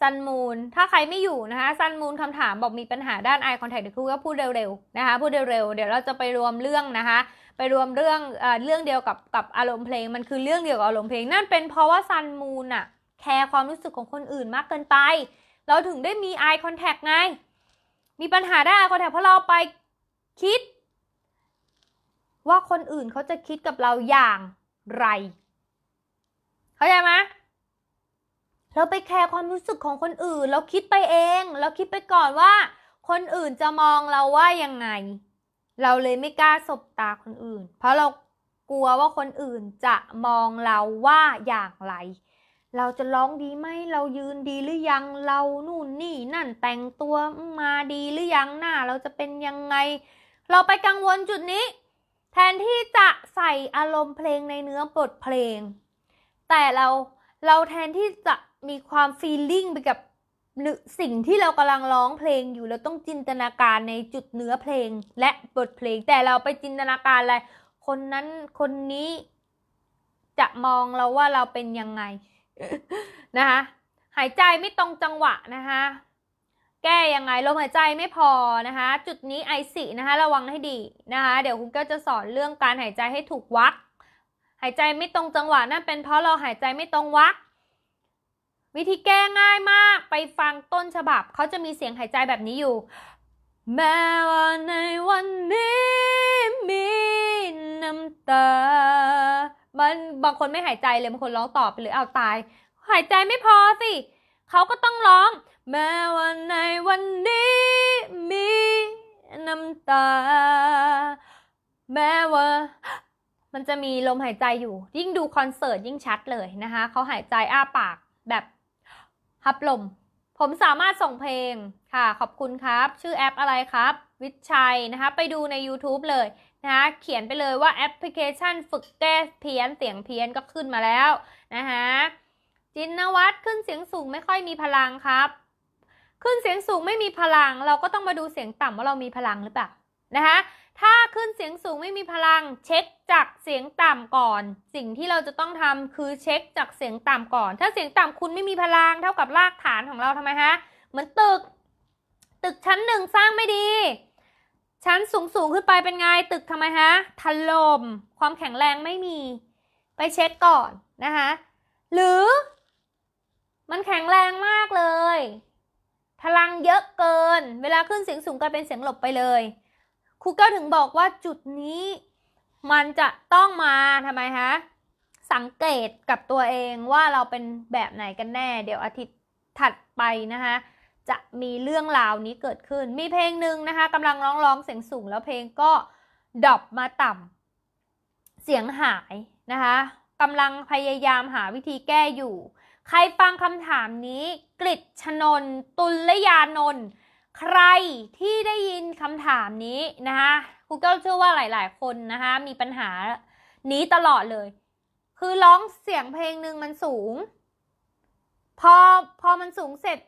[SPEAKER 1] ซันมูน ถ้าใครไม่อยู่นะคะ ซันมูนคำถามบอกมีปัญหาด้าน eye contact เดี๋ยวครูก็พูดเร็วๆนะคะ พูดเร็วๆ เดี๋ยวเราจะไปรวมเรื่องนะคะ ไปรวมเรื่องเอเรื่องเดียวกับกับอารมณ์เพลง มันคือเรื่องเดียวกับอารมณ์เพลง นั่นเป็นเพราะว่าซันมูนอะแคร์ความรู้สึกของคนอื่นมากเกินไป เราถึงได้มี eye contact ไง มีปัญหาด้าน eye contact เพราะเราไปคิด ว่าคนอื่นเขาจะคิดกับเราอย่างไร เข้าใจไหมเราไปแคร์ความรู้สึกของคนอื่น เราคิดไปเอง เราคิดไปก่อนว่า คนอื่นจะมองเราว่ายังไง เราเลยไม่กล้าสบตาคนอื่น เพราะเรากลัวว่าคนอื่นจะมองเราว่าอย่างไร เราจะร้องดีไหม เรายืนดีหรือยัง เรานู่นนี่ นั่นแต่งตัวมาดีหรือยัง หน้า เราจะเป็นยังไง เราไปกังวลจุดนี้ แทนที่จะใส่อารมณ์เพลงในเนื้อบทเพลง แต่เราเราแทนที่จะมีความฟีลลิ่งไปกับสิ่งที่เรากำลังร้องเพลงอยู่ เราต้องจินตนาการในจุดเนื้อเพลง และบทเพลง แต่เราไปจินตนาการอะไร คนนั้น คนนี้จะมองเราว่าเราเป็นยังไงนะคะหายใจไม่ตรงจังหวะนะคะแก้ยังไง ลมหายใจไม่พอนะคะ จุดนี้ไอสินะคะระวังให้ดีนะคะเดี๋ยวคุณก็จะสอนเรื่องการหายใจให้ถูกวักหายใจไม่ตรงจังหวะนั่นเป็นเพราะเราหายใจไม่ตรงวักวิธีแก้ง่ายมากไปฟังต้นฉบับ เขาจะมีเสียงหายใจแบบนี้อยู่ แม้ว่าในวันนี้มีน้ำตา มันบางคนไม่หายใจเลยบางคนร้องต่อไปหรือเอาตาย หายใจไม่พอสิเขาก็ต้องร้อง แม้ว่าในวันนี้มีน้ำตาแม้ว่า มันจะมีลมหายใจอยู่ ยิ่งดูคอนเสิร์ตยิ่งชัดเลยนะคะ เขาหายใจอ้าปากแบบพับลม ผมสามารถส่งเพลงค่ะ ขอบคุณครับ ชื่อแอปอะไรครับวิชัยนะคะ ไปดูใน YouTube เลยนะคะเขียนไปเลยว่าแอปพลิเคชันฝึกแก้เพี้ยนเสียงเพี้ยนก็ขึ้นมาแล้วนะคะจินนวัตรขึ้นเสียงสูงไม่ค่อยมีพลังครับ ขึ้นเสียงสูงไม่มีพลัง เราก็ต้องมาดูเสียงต่ำว่าเรามีพลังหรือเปล่านะคะถ้าขึ้นเสียงสูงไม่มีพลังเช็คจากเสียงต่ำก่อน สิ่งที่เราจะต้องทำคือเช็คจากเสียงต่ำก่อน ถ้าเสียงต่ำคุณไม่มีพลังเท่ากับรากฐานของเราทำไมฮะเหมือนตึกตึกชั้นหนึ่งสร้างไม่ดี ชั้นสูงสูงขึ้นไปเป็นไง ตึกทำไมฮะถล่มความแข็งแรงไม่มี ไปเช็คก่อนนะคะหรือ มันแข็งแรงมากเลย พลังเยอะเกิน เวลาขึ้นเสียงสูงกลายเป็นเสียงหลบไปเลยครูเกิลถึงบอกว่าจุดนี้มันจะต้องมาทำไมฮะ สังเกตกับตัวเองว่าเราเป็นแบบไหนกันแน่ เดี๋ยวอาทิตย์ถัดไปนะคะจะมีเรื่องราวนี้เกิดขึ้น มีเพลงหนึ่งนะคะกำลังร้องร้องเสียงสูงแล้วเพลงก็ดรอปมาต่ำเสียงหายนะคะกำลังพยายามหาวิธีแก้อยู่ ใครฟังคำถามนี้กริชนน ตุลยานนท์ใครที่ได้ยินคำถามนี้นะคะคุณก็เชื่อว่าหลายๆ คนนะคะ มีปัญหา นี้ตลอดเลย คือร้องเสียงเพลงหนึ่งมันสูง พอพอมันสูงเสร็จ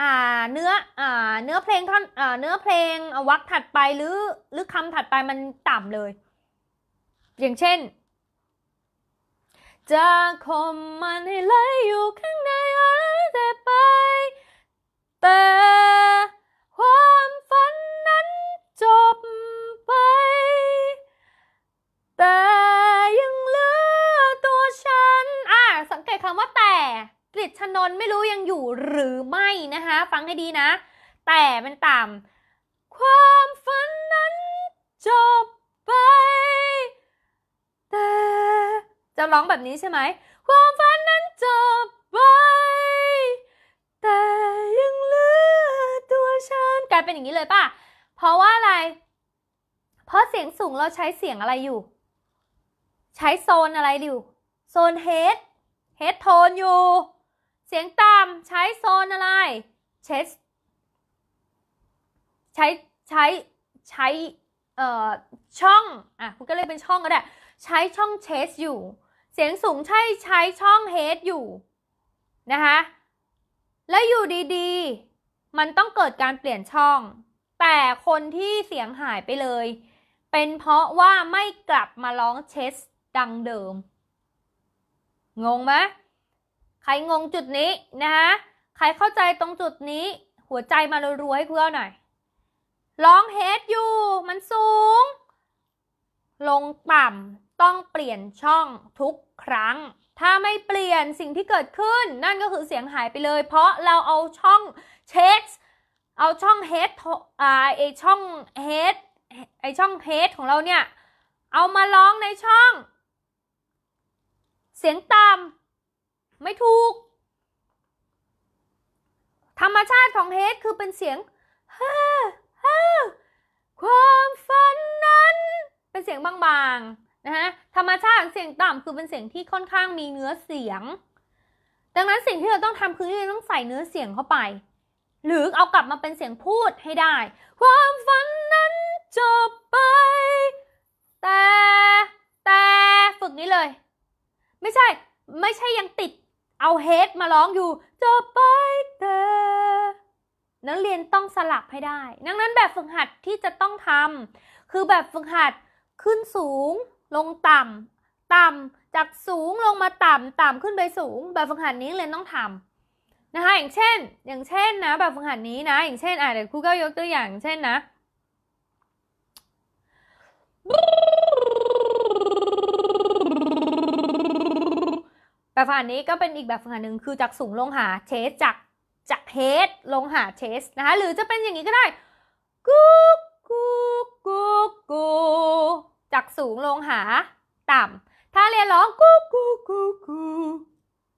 [SPEAKER 1] อ่าเนื้ออ่าเนื้อเพลงท่อนอ่าเนื้อเพลงวรรคถัดไปหรือหรือคำถัดไปมันต่ำเลย อย่างเช่น จะคมมันให้ไหลอยู่ข้างในอะไรแต่ไปแต่ความฝันนั้นจบไป แต่ยังเหลือตัวฉัน อ่า สังเกตคำว่าแต่กฤษชนนไม่รู้ยังอยู่หรือไม่นะคะ ฟังให้ดีนะ แต่มันต่ำความฝันนั้นจบไป แต่ จะร้องแบบนี้ใช่ไหม ความฝันนั้นจบไปแต่ยังเหลือตัวฉันกลายเป็นอย่างนี้เลยป่ะ เพราะว่าอะไร เพราะเสียงสูงเราใช้เสียงอะไรอยู่ ใช้โซนอะไรอยู่โซนเฮดเฮดโทนอยู่ เสียงต่ำใช้โซนอะไรเชสใช้ใช้ใช้เอ่อช่อง อ่ะ คุณก็เลยเป็นช่องก็ได้ ใช้ช่องเชสอยู่ เสียงสูงใช่ใช้ช่องเฮดอยู่นะคะแล้วอยู่ดีๆ มันต้องเกิดการเปลี่ยนช่อง แต่คนที่เสียงหายไปเลย เป็นเพราะว่าไม่กลับมาร้องเชส ดังเดิม งงไหม ใครงงจุดนี้นะคะใครเข้าใจตรงจุดนี้ หัวใจมารัวๆให้เพื่อหน่อย ร้องเฮดอยู่ มันสูง ลงต่ำต้องเปลี่ยนช่องทุกครั้งถ้าไม่เปลี่ยนสิ่งที่เกิดขึ้นนั่นก็คือเสียงหายไปเลย เพราะเราเอาช่องเช็คเอาช่อง head อไอช่อง head ไอช่อง head ของเราเนี่ยเอามาร้องในช่อง เสียงต่ำไม่ถูกธรรมชาติของ head คือเป็นเสียงฮ่าฮ่าความฝันนั้น เป็นเสียงบางๆนะฮะธรรมชาติเสียงต่ำคือเป็นเสียงที่ค่อนข้างมีเนื้อเสียง ดังนั้นสิ่งที่เราต้องทำคือเราต้องใส่เนื้อเสียงเข้าไป หรือเอากลับมาเป็นเสียงพูดให้ได้ ความฝันนั้นจบไป แต่แต่ฝึกนี้เลย ไม่ใช่ ไม่ใช่ยังติด เอาเฮดมาร้องอยู่จบไปแต่นักเรียนต้องสลับให้ได้ ดังนั้นแบบฝึกหัดที่จะต้องทำคือแบบฝึกหัดขึ้นสูงลงต่ำต่ำจากสูงลงมาต่ำต่ำขึ้นไปสูง แบบฝึกหัดนี้เรียนต้องทำนะคะอย่างเช่น อย่างเช่นนะ แบบฝึกหัดนี้นะ อย่างเช่นอ่ะเดี๋ยวครูก็ยกตัวอย่าง เช่นนะ แบบฝึกหัดนี้ก็เป็นอีกแบบฝึกหัดหนึ่งคือจากสูงลงหาเชสจาก จากเฮดลงหาเชสนะคะหรือจะเป็นอย่างนี้ก็ได้กู๊กก๊กก๊กก๊กจากสูงลงหา ต่ำถ้าเรียนร้องกูกูกูกู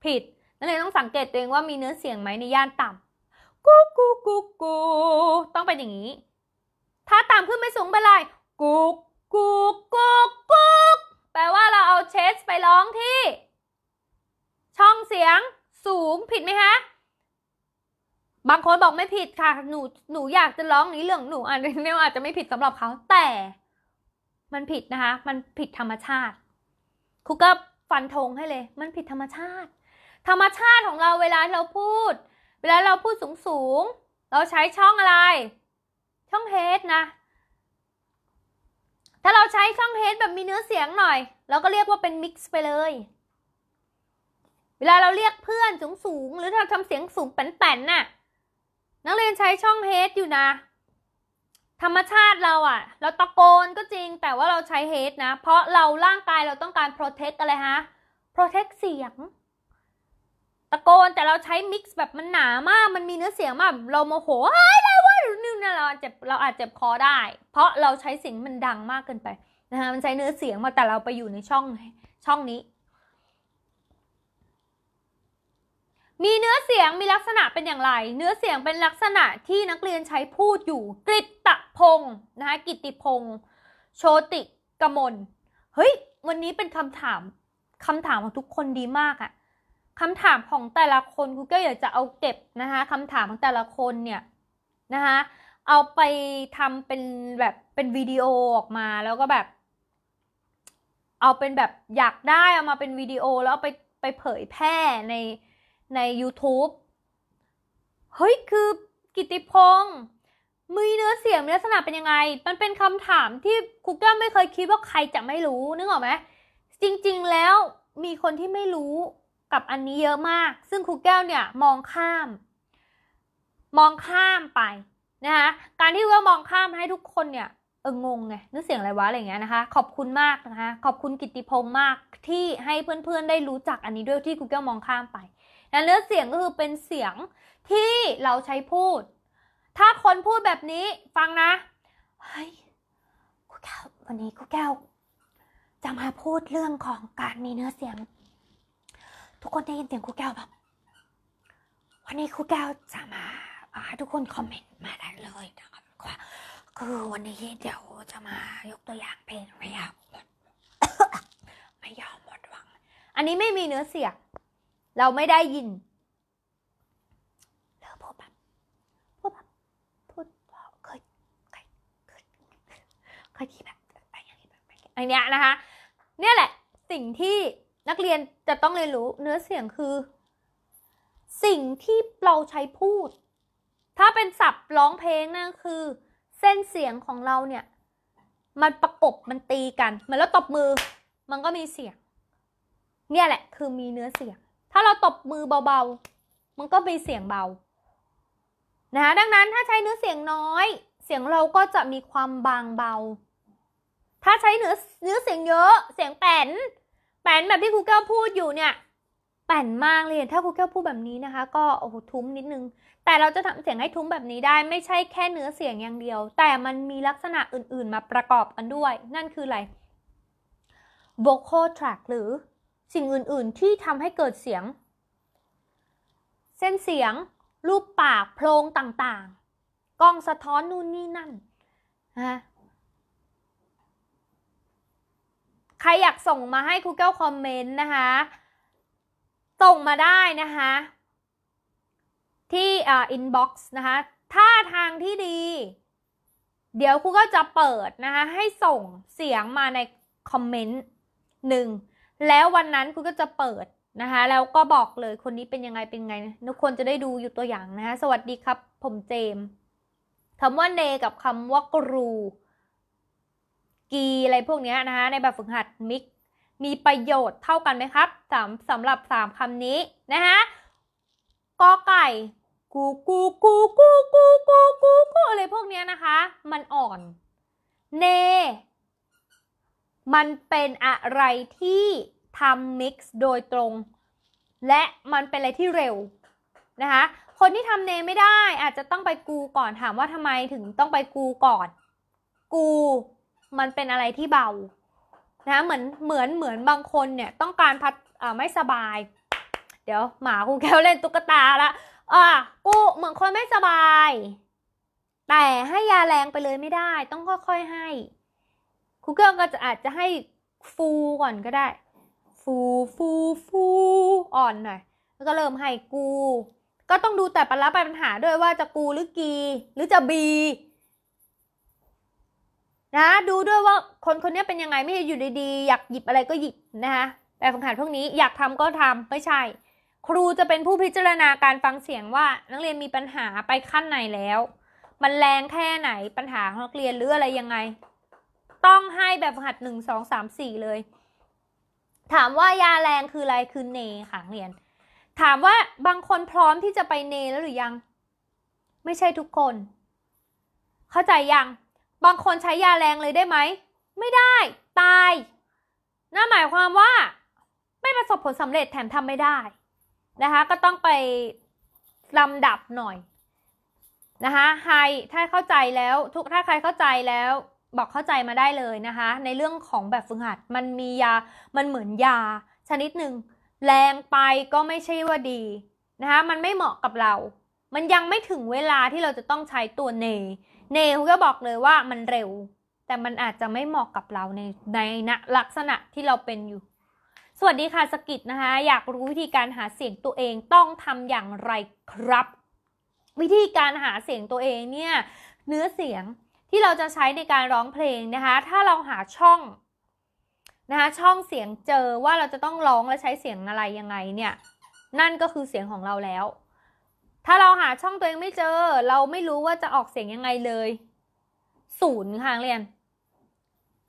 [SPEAKER 1] ผิด นักเรียนต้องสังเกตตัวเองว่ามีเนื้อเสียงไหมในย่านต่ำกูกูกูกูต้องเป็นอย่างนี้ ถ้าต่ำขึ้นไม่สูงไปเลไรกูกูกูกูแปลว่าเราเอาเชสไปร้องที่ ช่องเสียง สูง ผิดไหมฮะบางคนบอกไม่ผิดค่ะ หนูหนูอยากจะร้องนี้เรื่องหนูอนนี้อาจจะไม่ผิดสำหรับเขา แต่มันผิดนะคะ มันผิดธรรมชาติ ครูก็ฟันธงให้เลย มันผิดธรรมชาติ ธรรมชาติของเราเวลาเราพูด เวลาเราพูดสูงสูงเราใช้ช่องอะไร ช่องเฮดนะ ถ้าเราใช้ช่องเฮดแบบมีเนื้อเสียงหน่อย เราก็เรียกว่าเป็นมิกซ์ไปเลย เวลาเราเรียกเพื่อนสูงสูงหรือเราทำเสียงสูงแป่นๆ น่ะ นักเรียนใช้ช่องเฮดอยู่นะธรรมชาติเราอะเราตะโกนก็จริง แต่ว่าเราใช้เฮดนะ เพราะเราร่างกายเราต้องการโปรเทคอะไรฮะ โปรเทคเสียง ตะโกนแต่เราใช้มิกซ์แบบมันหนามาก มันมีเนื้อเสียงมากเราโมโหเฮ้รอะไรวะนึงนะเราเจ็บเราอาจเจ็บคอได้ เพราะเราใช้เสียงมันดังมากเกินไปนะคะมันใช้เนื้อเสียงมาแต่เราไปอยู่ในช่อง ช่องนี้มีเนื้อเสียงมีลักษณะเป็นอย่างไร เนื้อเสียงเป็นลักษณะที่นักเรียนใช้พูดอยู่กริตตพงนะคะกิติพง โชติ กมลเฮ้ย วันนี้เป็นคำถามคำถามของทุกคนดีมากอะคำถามของแต่ละคนครูก็อยากจะเอาเก็บนะคะคำถามของแต่ละคนเนี่ยนะคะเอาไปทำเป็นแบบเป็นวิดีโอออกมาแล้วก็แบบ เอาเป็นแบบอยากได้เอามาเป็นวิดีโอแล้วเอาไปไปเผยแพร่ในใน YouTube เฮ้ย คือ กิติพงศ์มีเนื้อเสียงลักษณะเป็นยังไง มันเป็นคำถามที่คุกเกิลไม่เคยคิดว่าใครจะไม่รู้ นึกออกไหม จริงๆแล้วมีคนที่ไม่รู้กับอันนี้เยอะมาก ซึ่งคุกแก้วเนี่ยมองข้าม มองข้ามไปนะคะ การที่ว่ามองข้ามให้ทุกคนเนี่ยเอองงไงนึกเสียงอะไรวะอะไรเงี้ยนะคะ ขอบคุณมากนะคะ ขอบคุณกิติพงศ์มากที่ให้เพื่อนๆ ได้รู้จักอันนี้ด้วยที่กูเกิลมองข้ามไปและเนื้อเสียงก็คือเป็นเสียงที่เราใช้พูด ถ้าคนพูดแบบนี้ฟังนะเฮ้ยกูแก้ววันนี้กูแก้วจะมาพูดเรื่องของการมีเนื้อเสียง ทุกคนได้ยินเสียงครูแก้วแบบวันนี้ครูแก้วจะมาทุกคนคอมเมนต์มาได้เลยนะครับว่าคือวันนี้เดี๋ยวจะมายกตัวอย่างเพลงไม่ยอมหมดไม่ยอมหมดหวัง อันนี้ไม่มีเนื้อเสียงเราไม่ได้ยินเริมพูดแบบพูดแบบพูดเคยเคยเคยเคยที่แบบไปอย่างนี้แบบอันนี้นะคะ เนี่ยแหละสิ่งที่นักเรียนจะต้องเรียนรู้เนื้อเสียงคือ สิ่งที่เราใช้พูด ถ้าเป็นศัพท์ร้องเพลงนั่นคือ เส้นเสียงของเราเนี่ย มันประกบมันตีกัน เหมือนเราตบมือมันก็มีเสียง เนี่ยแหละคือมีเนื้อเสียงถ้าเราตบมือเบาๆ มันก็มีเสียงเบา นะคะดังนั้นถ้าใช้เนื้อเสียงน้อย เสียงเราก็จะมีความบางเบา ถ้าใช้เนื้อเนื้อเสียงเยอะ เสียงแป่นแป่นแบบที่ครูแก้วพูดอยู่เนี่ยแป่นมากเลย ถ้าครูแก้วพูดแบบนี้นะคะ ก็โอ้โหทุ้มนิดนึง แต่เราจะทำเสียงให้ทุ้มแบบนี้ได้ไม่ใช่แค่เนื้อเสียงอย่างเดียว แต่มันมีลักษณะอื่นๆมาประกอบกันด้วย นั่นคืออะไร vocal track หรือสิ่งอื่น ๆ ที่ทำให้เกิดเสียง เส้นเสียงรูปปาก โพรงต่าง ๆ กล้องสะท้อน นู่นนี่ นั่นนะใครอยากส่งมาให้ครูแก้วคอมเมนต์นะคะ ส่งมาได้นะคะ ที่อ่าอินบ็อกซ์นะคะ ถ้าทางที่ดี เดี๋ยวครูก็จะเปิดนะคะ ให้ส่งเสียงมาในคอมเมนต์หนึ่งแล้ววันนั้นคุณก็จะเปิดนะคะแล้วก็บอกเลยคนนี้เป็นยังไงเป็นไงทุกคนจะได้ดูอยู่ตัวอย่างนะคะสวัสดีครับ ผมเจมคำว่าเนกับคำว่ากรู กีอะไรพวกนี้นะคะในแบบฝึกหัดมิก มีประโยชน์เท่ากันไหมครับสำสำหรับสามคำนี้นะคะกอไก่กูกูกูกูกูกูกูกูอะไรพวกนี้นะคะ มันอ่อน เนมันเป็นอะไรที่ทำมิกซ์โดยตรง และมันเป็นอะไรที่เร็วนะคะ คนที่ทำเนไม่ได้อาจจะต้องไปกูก่อนถามว่าทำไมถึงต้องไปกูก่อน กูมันเป็นอะไรที่เบานะเหมือนเหมือนเหมือนบางคนเนี่ย ต้องการพัดไม่สบาย เดี๋ยวหมาคูแก้วเล่นตุ๊กตาละอ่ะกูเหมือนคนไม่สบาย
[SPEAKER 2] แต่ให้ยาแรงไปเลยไม่ได้
[SPEAKER 1] ต้องค่อย ๆให้คุกเกิลก็จะอาจจะให้ฟูก่อนก็ได้ฟูฟูฟูอ่อนหน่อย แล้วก็เริ่มให้กู ก็ต้องดูแต่ปัญหาปัญหาด้วยว่าจะกูหรือกี หรือจะบีนะดูด้วยว่าคนคนนี้เป็นยังไงไม่ใช่อยู่ดีๆอยากหยิบอะไรก็หยิบนะคะแต่ฝึกหัดพวกนี้อยากทำก็ทำไม่ใช่ ครูจะเป็นผู้พิจารณาการฟังเสียงว่านักเรียนมีปัญหาไปขั้นไหนแล้ว มันแรงแค่ไหนปัญหาของนักเรียนหรืออะไรยังไงต้องให้แบบหัดหนึ่งสองสามสี่เลย ถามว่ายาแรงคืออะไร คือเนค่ะเรียน ถามว่าบางคนพร้อมที่จะไปเนแล้วหรือยัง ไม่ใช่ทุกคน เข้าใจยัง บางคนใช้ยาแรงเลยได้ไหม ไม่ได้ ตายนั่นหมายความว่า ไม่ประสบผลสำเร็จแถมทำไม่ได้นะคะ ก็ต้องไปลำดับหน่อยนะคะใครถ้าเข้าใจแล้วทุกถ้าใครเข้าใจแล้วบอกเข้าใจมาได้เลยนะคะในเรื่องของแบบฝึกหัดมันมียามันเหมือนยา ชนิดหนึ่งแรงไปก็ไม่ใช่ว่าดี นะคะมันไม่เหมาะกับเรา มันยังไม่ถึงเวลาที่เราจะต้องใช้ตัวเนเนก็บอกเลยว่ามันเร็ว แต่มันอาจจะไม่เหมาะกับเราในในนะลักษณะที่เราเป็นอยู่ สวัสดีค่ะสกิดนะคะ อยากรู้วิธีการหาเสียงตัวเองต้องทำอย่างไรครับ วิธีการหาเสียงตัวเองเนี่ยเนื้อเสียงที่เราจะใช้ในการร้องเพลงนะคะ ถ้าเราหาช่อง นะคะช่องเสียงเจอว่าเราจะต้องร้องและใช้เสียงอะไรยังไงเนี่ย นั่นก็คือเสียงของเราแล้ว ถ้าเราหาช่องตัวเองไม่เจอ เราไม่รู้ว่าจะออกเสียงยังไงเลย ศูนย์ค่ะเรียน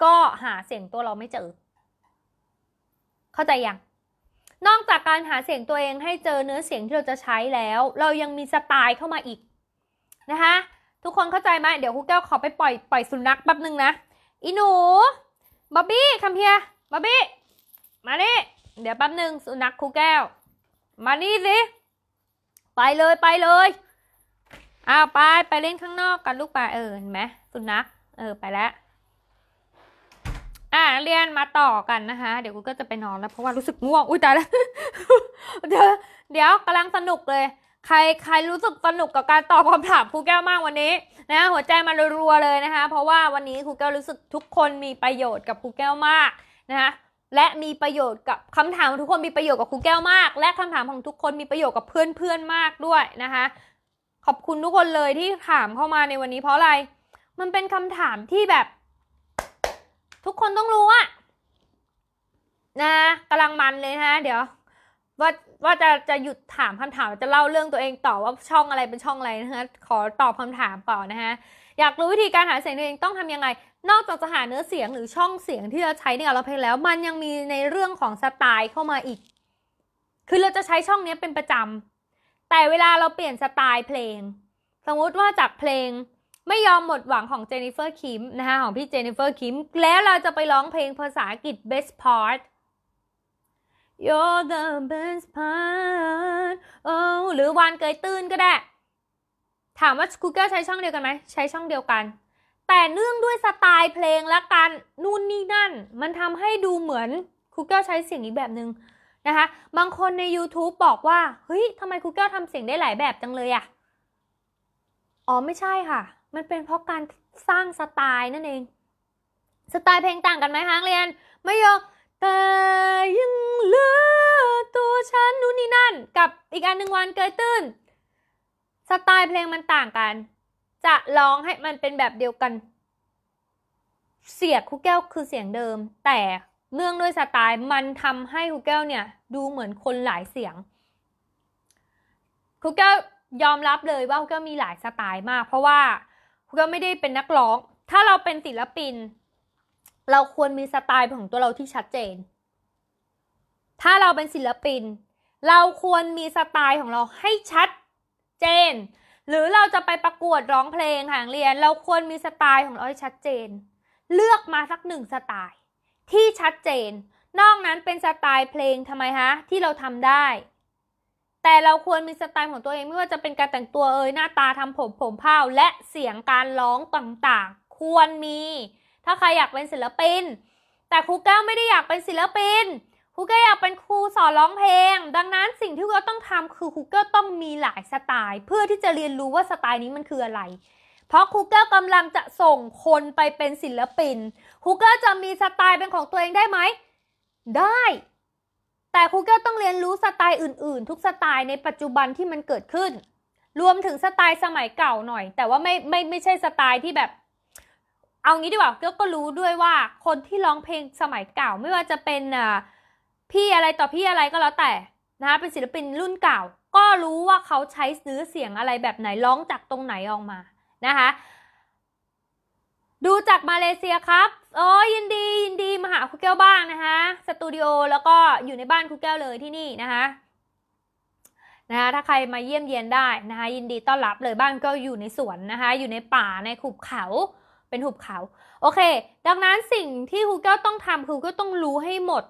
[SPEAKER 1] ก็หาเสียงตัวเราไม่เจอ เข้าใจยังนอกจากการหาเสียงตัวเองให้เจอเนื้อเสียงที่เราจะใช้แล้ว เรายังมีสไตล์เข้ามาอีก นะคะทุกคนเข้าใจไหม เดี๋ยวครูแก้วขอไปปล่อยปล่อย สุนัขแป๊บหนึ่งนะอีหนูบ๊อบบี้คำเพียบ๊อบบี้ มานีเดี๋ยวแป๊บหนึ่งสุนัขครูแก้ว มานี่สิ ไปเลยไปเลย อ้าวไปไปเล่นข้างนอกกันลูกไปเออเห็นไหม สุนัขเออไปแล้วอ่าเรียนมาต่อกันนะคะ เดี๋ยวกูก็จะไปนอนแล้วเพราะว่ารู้สึกง่วง อุ้ยตายแล้ว เดี๋ยวเดี๋ยวกำลังสนุกเลยใครใครรู้สึกสนุกกับการตอบคำถามครูแก้วมากวันนี้นะหัวใจมันรัวๆเลยนะคะ เพราะว่าวันนี้ครูแก้วรู้สึกทุกคนมีประโยชน์กับครูแก้วมากนะคะและมีประโยชน์กับคำถามทุกคนมีประโยชน์กับครูแก้วมากและคำถามของทุกคนมีประโยชน์กับเพื่อนๆมากด้วยนะคะขอบคุณทุกคนเลยที่ถามเข้ามาในวันนี้ เพราะอะไร มันเป็นคำถามที่แบบ ทุกคนต้องรู้อะนะกำลังมันเลยฮะเดี๋ยวว่าว่าจะจะหยุดถามคำถามจะเล่าเรื่องตัวเองต่อว่าช่องอะไรเป็นช่องอะไรนะคะขอตอบคำถามก่อนนะคะอยากรู้วิธีการหาเสียงตัวเองต้องทํำยังไงนอกจากจะหาเนื้อเสียงหรือช่องเสียงที่จะใช้ในการร้องเพลงแล้ว มันยังมีในเรื่องของสไตล์เข้ามาอีก คือเราจะใช้ช่องนี้เป็นประจำ แต่เวลาเราเปลี่ยนสไตล์เพลง สมมุติว่าจากเพลงไม่ยอมหมดหวังของเจนนิเฟอร์คิมนะคะของพี่เจนนิเฟอร์คิมแล้วเราจะไปร้องเพลงภาษาอังกฤษ best part You're the best part เออหรือวานเกยตื้นก็ได้ ถามว่า g o o ก l e ใช้ช่องเดียวกันไหม ใช้ช่องเดียวกัน แต่เนื่องด้วยสไตล์เพลงและการนู่นนี่นั่น มันทำให้ดูเหมือน g o o ก l e ใช้เสียงอีกแบบหนึง่งนะคะ บางคนใน YouTube บอกว่า เฮ้ย ทำไม g o o ก l e ทำเสียงได้หลายแบบจังเลยอะอ๋อ ไม่ใช่ค่ะ มันเป็นเพราะการสร้างสไตล์นั่นเอง สไตล์เพลงต่างกันไหมฮางเรียน ไม่เยอะแต่ยังเหลือตัวฉันนู่นนี่นั่น กับอีกอันหนึ่งวันเกยตื้นสไตล์เพลงมันต่างกัน จะร้องให้มันเป็นแบบเดียวกัน เสียงคุกแก้วคือเสียงเดิม แต่เนื่องด้วยสไตล์มันทำให้คุกแก้วเนี่ยดูเหมือนคนหลายเสียงคุกแก้วยอมรับเลยว่าคุกแก้วมีหลายสไตล์มาก เพราะว่าคุกแก้วไม่ได้เป็นนักร้อง ถ้าเราเป็นศิลปินเราควรมีสไตล์ของตัวเราที่ชัดเจน ถ้าเราเป็นศิลปิน เราควรมีสไตล์ของเราให้ชัดเจน หรือเราจะไปประกวดร้องเพลงหางเรียน เราควรมีสไตล์ของเราให้ชัดเจน เลือกมาสักหนึ่งสไตล์ ที่ชัดเจน นอกนั้นเป็นสไตล์เพลงทำไมฮะที่เราทำได้ แต่เราควรมีสไตล์ของตัวเองไม่ว่าจะเป็นการแต่งตัวเอ่ยหน้าตาทำผมผมเผ้าและเสียงการร้องต่างๆ ควรมีถ้าใครอยากเป็นศิลปินแต่ครูแก้วไม่ได้อยากเป็นศิลปินครูแก้วอยากเป็นครูสอนร้องเพลงดังนั้นสิ่งที่ครูแก้วต้องทำคือครูแก้วต้องมีหลายสไตล์ เพื่อที่จะเรียนรู้ว่าสไตล์นี้มันคืออะไร เพราะครูแก้วกำลังจะส่งคนไปเป็นศิลปินครูแก้วจะมีสไตล์เป็นของตัวเองได้ไหมได้ แต่ครูแก้วต้องเรียนรู้สไตล์อื่นๆ ทุกสไตล์ในปัจจุบันที่มันเกิดขึ้นรวมถึงสไตล์สมัยเก่าหน่อยแต่ว่าไม่ไม่ไม่ใช่สไตล์ที่แบบเอางี้ดีกว่าเก็รู้ด้วยว่าคนที่ร้องเพลงสมัยเก่าไม่ว่าจะเป็นพี่อะไรต่อพี่อะไรก็แล้วแต่นะคะเป็นศิลปินรุ่นเก่าก็รู้ว่าเขาใช้เนื้อเสียงอะไรแบบไหนร้องจากตรงไหนออกมานะคะดูจากมาเลเซียครับโอ้ยินดียินดี มาหาคุกแก้วบ้างนะคะสตูดิโอแล้วก็อยู่ในบ้านคุกแก้วเลยที่นี่นะคะนะคะถ้าใครมาเยี่ยมเยียนได้นะคะยินดีต้อนรับเลยบ้านก็อยู่ในสวนนะคะอยู่ในป่าในขุบเขาเป็นหุบเขาโอเค ดังนั้นสิ่งที่ฮูเกิลต้องทำคือก็ต้องรู้ให้หมด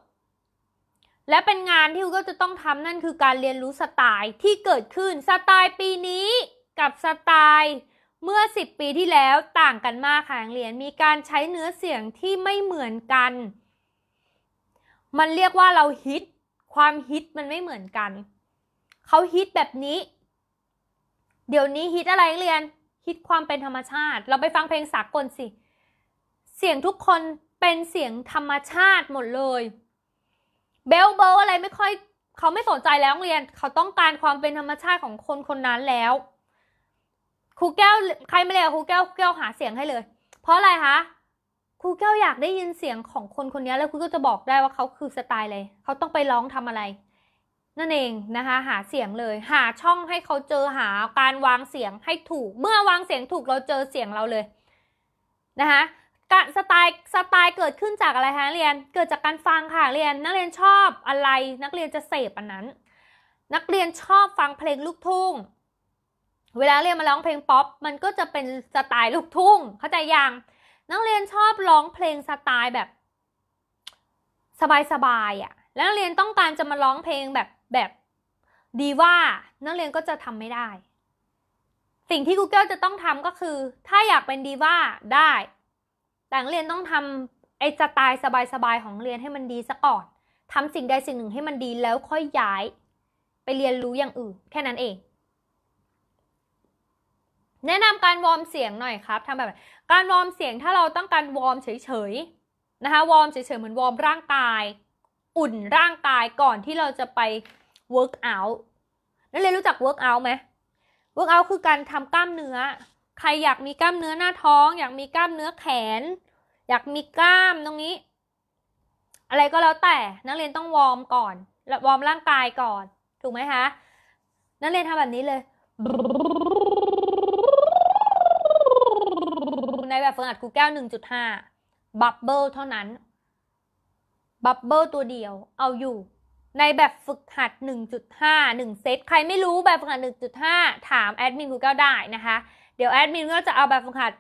[SPEAKER 1] และเป็นงานที่ฮูเกลจะต้องทำนั่นคือการเรียนรู้สไตล์ ที่เกิดขึ้นสไตล์ปีนี้กับสไตล์ เมื่อ 10 ปีที่แล้วต่างกันมาก ค่ะนักเรียนมีการใช้เนื้อเสียงที่ไม่เหมือนกัน มันเรียกว่าเราฮิตความฮิตมันไม่เหมือนกันเขาฮิตแบบนี้เดี๋ยวนี้ฮิตอะไรนักเรียนคิดความเป็นธรรมชาติ เราไปฟังเพลงสากลสิ เสียงทุกคนเป็นเสียงธรรมชาติหมดเลย เบลเบลอะไรไม่ค่อย เขาไม่สนใจแล้วเรียนเขาต้องการความเป็นธรรมชาติของคนคนนั้นแล้วครูแก้วใครไม่เลยครูแก้วครูแก้วหาเสียงให้เลย เพราะอะไรคะครูแก้วอยากได้ยินเสียงของคนคนนี้แล้วครูก็จะบอกได้ว่าเขาคือสไตล์อะไรเขาต้องไปร้องทำอะไรนั่นเองนะคะหาเสียงเลยหาช่องให้เขาเจอหาการวางเสียงให้ถูกเมื่อวางเสียงถูกเราเจอเสียงเราเลยนะคะกสไตล์สไตล์เกิดขึ้นจากอะไรคะเรียนเกิดจากการฟังค่ะเรียน นักเรียนชอบอะไร นักเรียนจะเสพอันนั้น นักเรียนชอบฟังเพลงลูกทุ่ง เวลาเรียนมาร้องเพลงป๊อปมันก็จะเป็นสไตล์ลูกทุ่งเข้าใจยังนักเรียนชอบร้องเพลงสไตล์แบบ สบายๆอะ่ะแล้วนักเรียนต้องการจะมาร้องเพลงแบบแบบดีว่านักเรียนก็จะทำไม่ได้ สิ่งที่ Google จะต้องทำก็คือ ถ้าอยากเป็นดีว่าได้ แต่นักเรียนต้องทำไอ้สไตล์สบาย ๆ ของเรียนให้มันดีซะก่อนทำสิ่งใดสิ่งหนึ่งให้มันดีแล้วค่อยย้าย ไปเรียนรู้อย่างอื่นแค่นั้นเอง แนะนำการวอร์มเสียงหน่อยครับทำแบบการวอร์มเสียงถ้าเราต้องการวอร์มเฉยๆ นะคะวอร์มเฉยๆเหมือนวอร์มร่างกาย อุ่นร่างกายก่อนที่เราจะไป work out นักเรียนรู้จัก work out ไหม work out คือการทำกล้ามเนื้อ ใครอยากมีกล้ามเนื้อหน้าท้อง อยากมีกล้ามเนื้อแขน อยากมีกล้ามตรงนี้ อะไรก็แล้วแต่ นักเรียนต้องวอร์มก่อนวอร์มร่างกายก่อน ถูกไหมคะ นักเรียนทำแบบนี้เลย ในแบบฝึกหัดครูแก้ว 1.5บับเบิลเท่านั้น บับเบิลตัวเดียว เอาอยู่ในแบบฝึกหัด 1.5 1 เซต ใครไม่รู้แบบฝึกหัด 1.5 ถามแอดมินกูเก้าได้นะคะ เดี๋ยวแอดมินก็จะเอาแบบฝึกหัด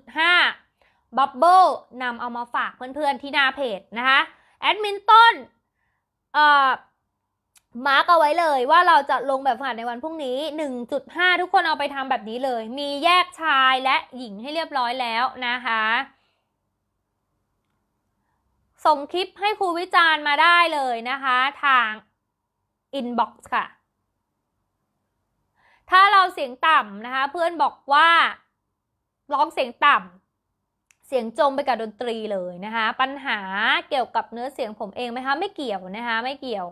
[SPEAKER 1] 1.5บับเบิลนำเอามาฝากเพื่อนๆที่หน้าเพจนะคะ แอดมินต้น เอ่อ มาร์กเอาไว้เลยว่าเราจะลงแบบฝึกหัดในวันพรุ่งนี้ 1.5 ทุกคนเอาไปทำแบบนี้เลย มีแยกชายและหญิงให้เรียบร้อยแล้วนะคะส่งคลิปให้ครูวิจารณ์มาได้เลยนะคะ ทาง inbox ค่ะ ถ้าเราเสียงต่ำนะคะ เพื่อนบอกว่าร้องเสียงต่ำเสียงจมไปกับดนตรีเลยนะคะ ปัญหาเกี่ยวกับเนื้อเสียงผมเองไหมคะไม่เกี่ยวนะคะ ไม่เกี่ยว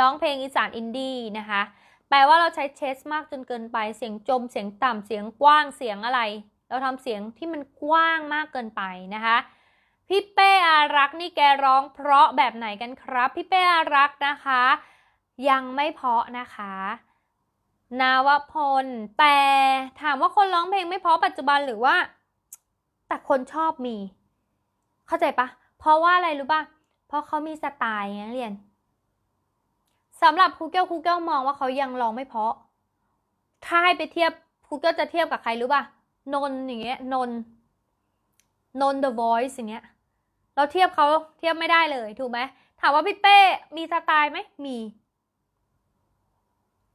[SPEAKER 1] ร้องเพลงอีสานอินดี้นะคะ แปลว่าเราใช้เชส มากจนเกินไป เสียงจมเสียงต่ำเสียงกว้างเสียงอะไร เราทำเสียงที่มันกว้างมากเกินไปนะคะพี่เป้อารักนี่แกร้องเพราะแบบไหนกันครับพี่เป้อารักนะคะ ยังไม่เพาะนะคะ นาวพลแต่ถามว่าคนร้องเพลงไม่เพาะปัจจุบันหรือว่า แต่คนชอบมี เข้าใจปะเพราะว่าอะไรรู้ปะเพราะเขามีสไตล์่างเรียนสำหรับครูเก้วครูเก้วมอง ว่าเขายังร้องไม่เพาะถ้าให้ไปเทียบครูเก้วจะเทียบกับใครรู้ปะนนอย่างเงี้ยนนนน The Voice อย่างเงี้ยราเทียบเขาเทียบไม่ได้เลยถูกไหม ถามว่าพี่เป้มีสไตล์ไหมมี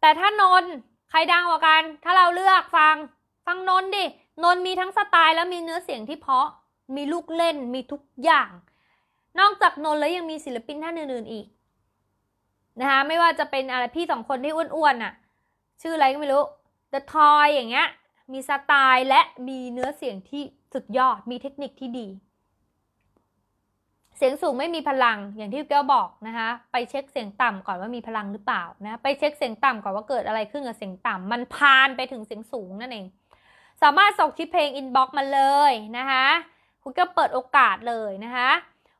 [SPEAKER 1] แต่ถ้านนใครดังกว่ากัน ถ้าเราเลือกฟังฟังนนดิ นนมีทั้งสไตล์แล้วมีเนื้อเสียงที่เพาะมีลูกเล่น มีทุกอย่าง นอกจากนนแล้วยังมีศิลปินท่านอื่นๆอีกนะคะไม่ว่าจะเป็นอะไรพี่สองคนที่อ้วนๆน่ะชื่ออะไรก็ไม่รู้ The Toy อย่างเงี้ยมีสไตล์และมีเนื้อเสียงที่สุดยอดมีเทคนิคที่ดีเสียงสูงไม่มีพลังอย่างที่แก้วบอกนะคะไปเช็คเสียงต่ำก่อนว่ามีพลังหรือเปล่านะไปเช็คเสียงต่ำก่อนว่าเกิดอะไรขึ้นกับเสียงต่ำ มันพานไปถึงเสียงสูงนั่นเองสามารถส่งคลิปเพลงอินบ็อกซ์มาเลยนะคะคุณก็เปิดโอกาสเลยนะคะ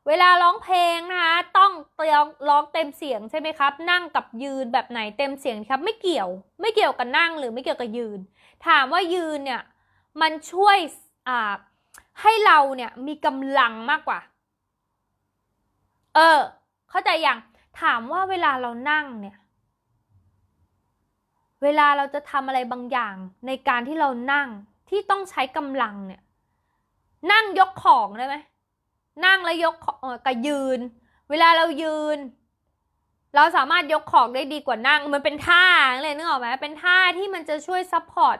[SPEAKER 1] เวลาร้องเพลงนะคะต้องเตียงร้องเต็มเสียงใช่ไหมครับนั่งกับยืนแบบไหนเต็มเสียงครับไม่เกี่ยวไม่เกี่ยวกับนั่งหรือไม่เกี่ยวกับยืน ถามว่ายืนเนี่ยมันช่วยให้เราเนี่ยมีกำลังมากกว่าเออ เข้าใจอย่างถามว่าเวลาเรานั่งเนี่ยเวลาเราจะทำอะไรบางอย่างในการที่เรานั่งที่ต้องใช้กำลังเนี่ยนั่งยกของได้ไหมนั่งแล้วยกกับยืน เวลาเรายืน เราสามารถยกของได้ดีกว่านั่ง มันเป็นท่าเลยนึกออกไหมเป็นท่าที่มันจะช่วยซัพพอร์ต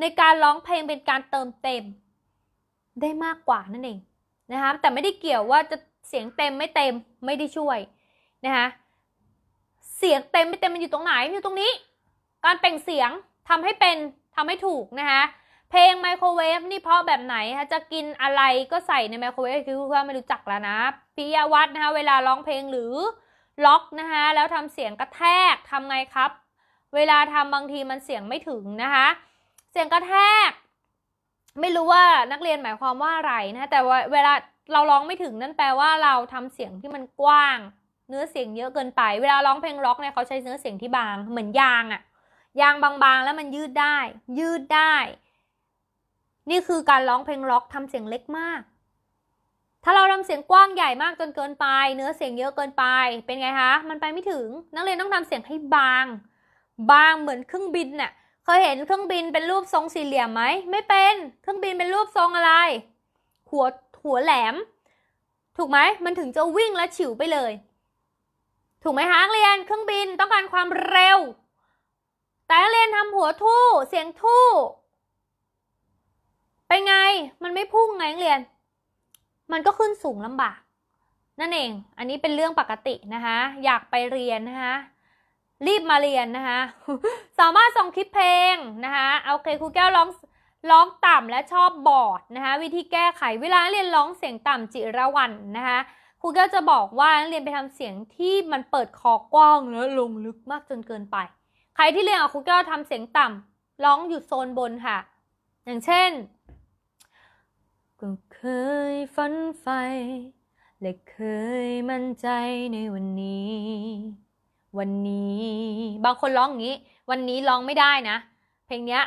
[SPEAKER 1] ในการร้องเพลงเป็นการเติมเต็ม ได้มากกว่านั่นเองนะคะแต่ไม่ได้เกี่ยวว่าจะเสียงเต็มไม่เต็มไม่ได้ช่วยนะคะเสียงเต็มไม่เต็มมันอยู่ตรงไหนมันอยู่ตรงนี้ การเปล่งเสียงทำให้เป็นทำให้ถูกนะคะเพลงไมโครเวฟนี่เพราะแบบไหนคะจะกินอะไรก็ใส่ในไมโครเวฟคือเพื่อไม่รู้จักแล้วนะพิยวัฒนะคะเวลาร้องเพลงหรือล็อกนะคะแล้วทำเสียงกระแทกทำไงครับ เวลาทำบางทีมันเสียงไม่ถึงนะคะเสียงกระแทก ไม่รู้ว่านักเรียนหมายความว่าอะไรนะแต่เวลาเราร้องไม่ถึงนั่นแปลว่าเราทำเสียงที่มันกว้าง เนื้อเสียงเยอะเกินไป เวลาร้องเพลงร็อกเนี่ยเขาใช้เนื้อเสียงที่บางเหมือนยางอะยางบางๆแล้วมันยืดได้ ยืดได้ นี่คือการร้องเพลงร็อกทำเสียงเล็กมาก ถ้าเราทำเสียงกว้างใหญ่มากจนเกินไป เนื้อเสียงเยอะเกินไป เป็นไงคะมันไปไม่ถึงนักเรียนต้องทำเสียงให้บาง บางเหมือนเครื่องบินน่ะเคยเห็นเครื่องบินเป็นรูปทรงสี่เหลี่ยมไหมไม่เป็น เครื่องบินเป็นรูปทรงอะไรหัวหัวแหลม ถูกไหมมันถึงจะวิ่งและฉิวไปเลย ถูกไหมคะเรียน เครื่องบินต้องการความเร็ว แต่เรียนทำหัวทู่เสียงทู่ไปไง มันไม่พุ่งไงเรียน มันก็ขึ้นสูงลำบากนั่นเอง อันนี้เป็นเรื่องปกตินะคะอยากไปเรียนนะคะรีบมาเรียนนะคะสามารถส่งคลิปเพลงนะคะโอเคครูแก้วร้องร้องต่ำและชอบบอดนะคะวิธีแก้ไขเวลาเรียนร้องเสียงต่ำจิระวันนะคะครูก็จะบอกว่านักเรียนไปทำเสียงที่มันเปิดคอกว้างและลงลึกมากจนเกินไปใครที่เรียนกับครูก็ททำเสียงต่ำร้องอยู่โซนบนค่ะ อย่างเช่นก็เคยฝันไฟและเคยมั่นใจในวันนี้ วันนี้ บางคนร้องอย่างนี้ วันนี้ร้องไม่ได้นะ เพลงเนี้ย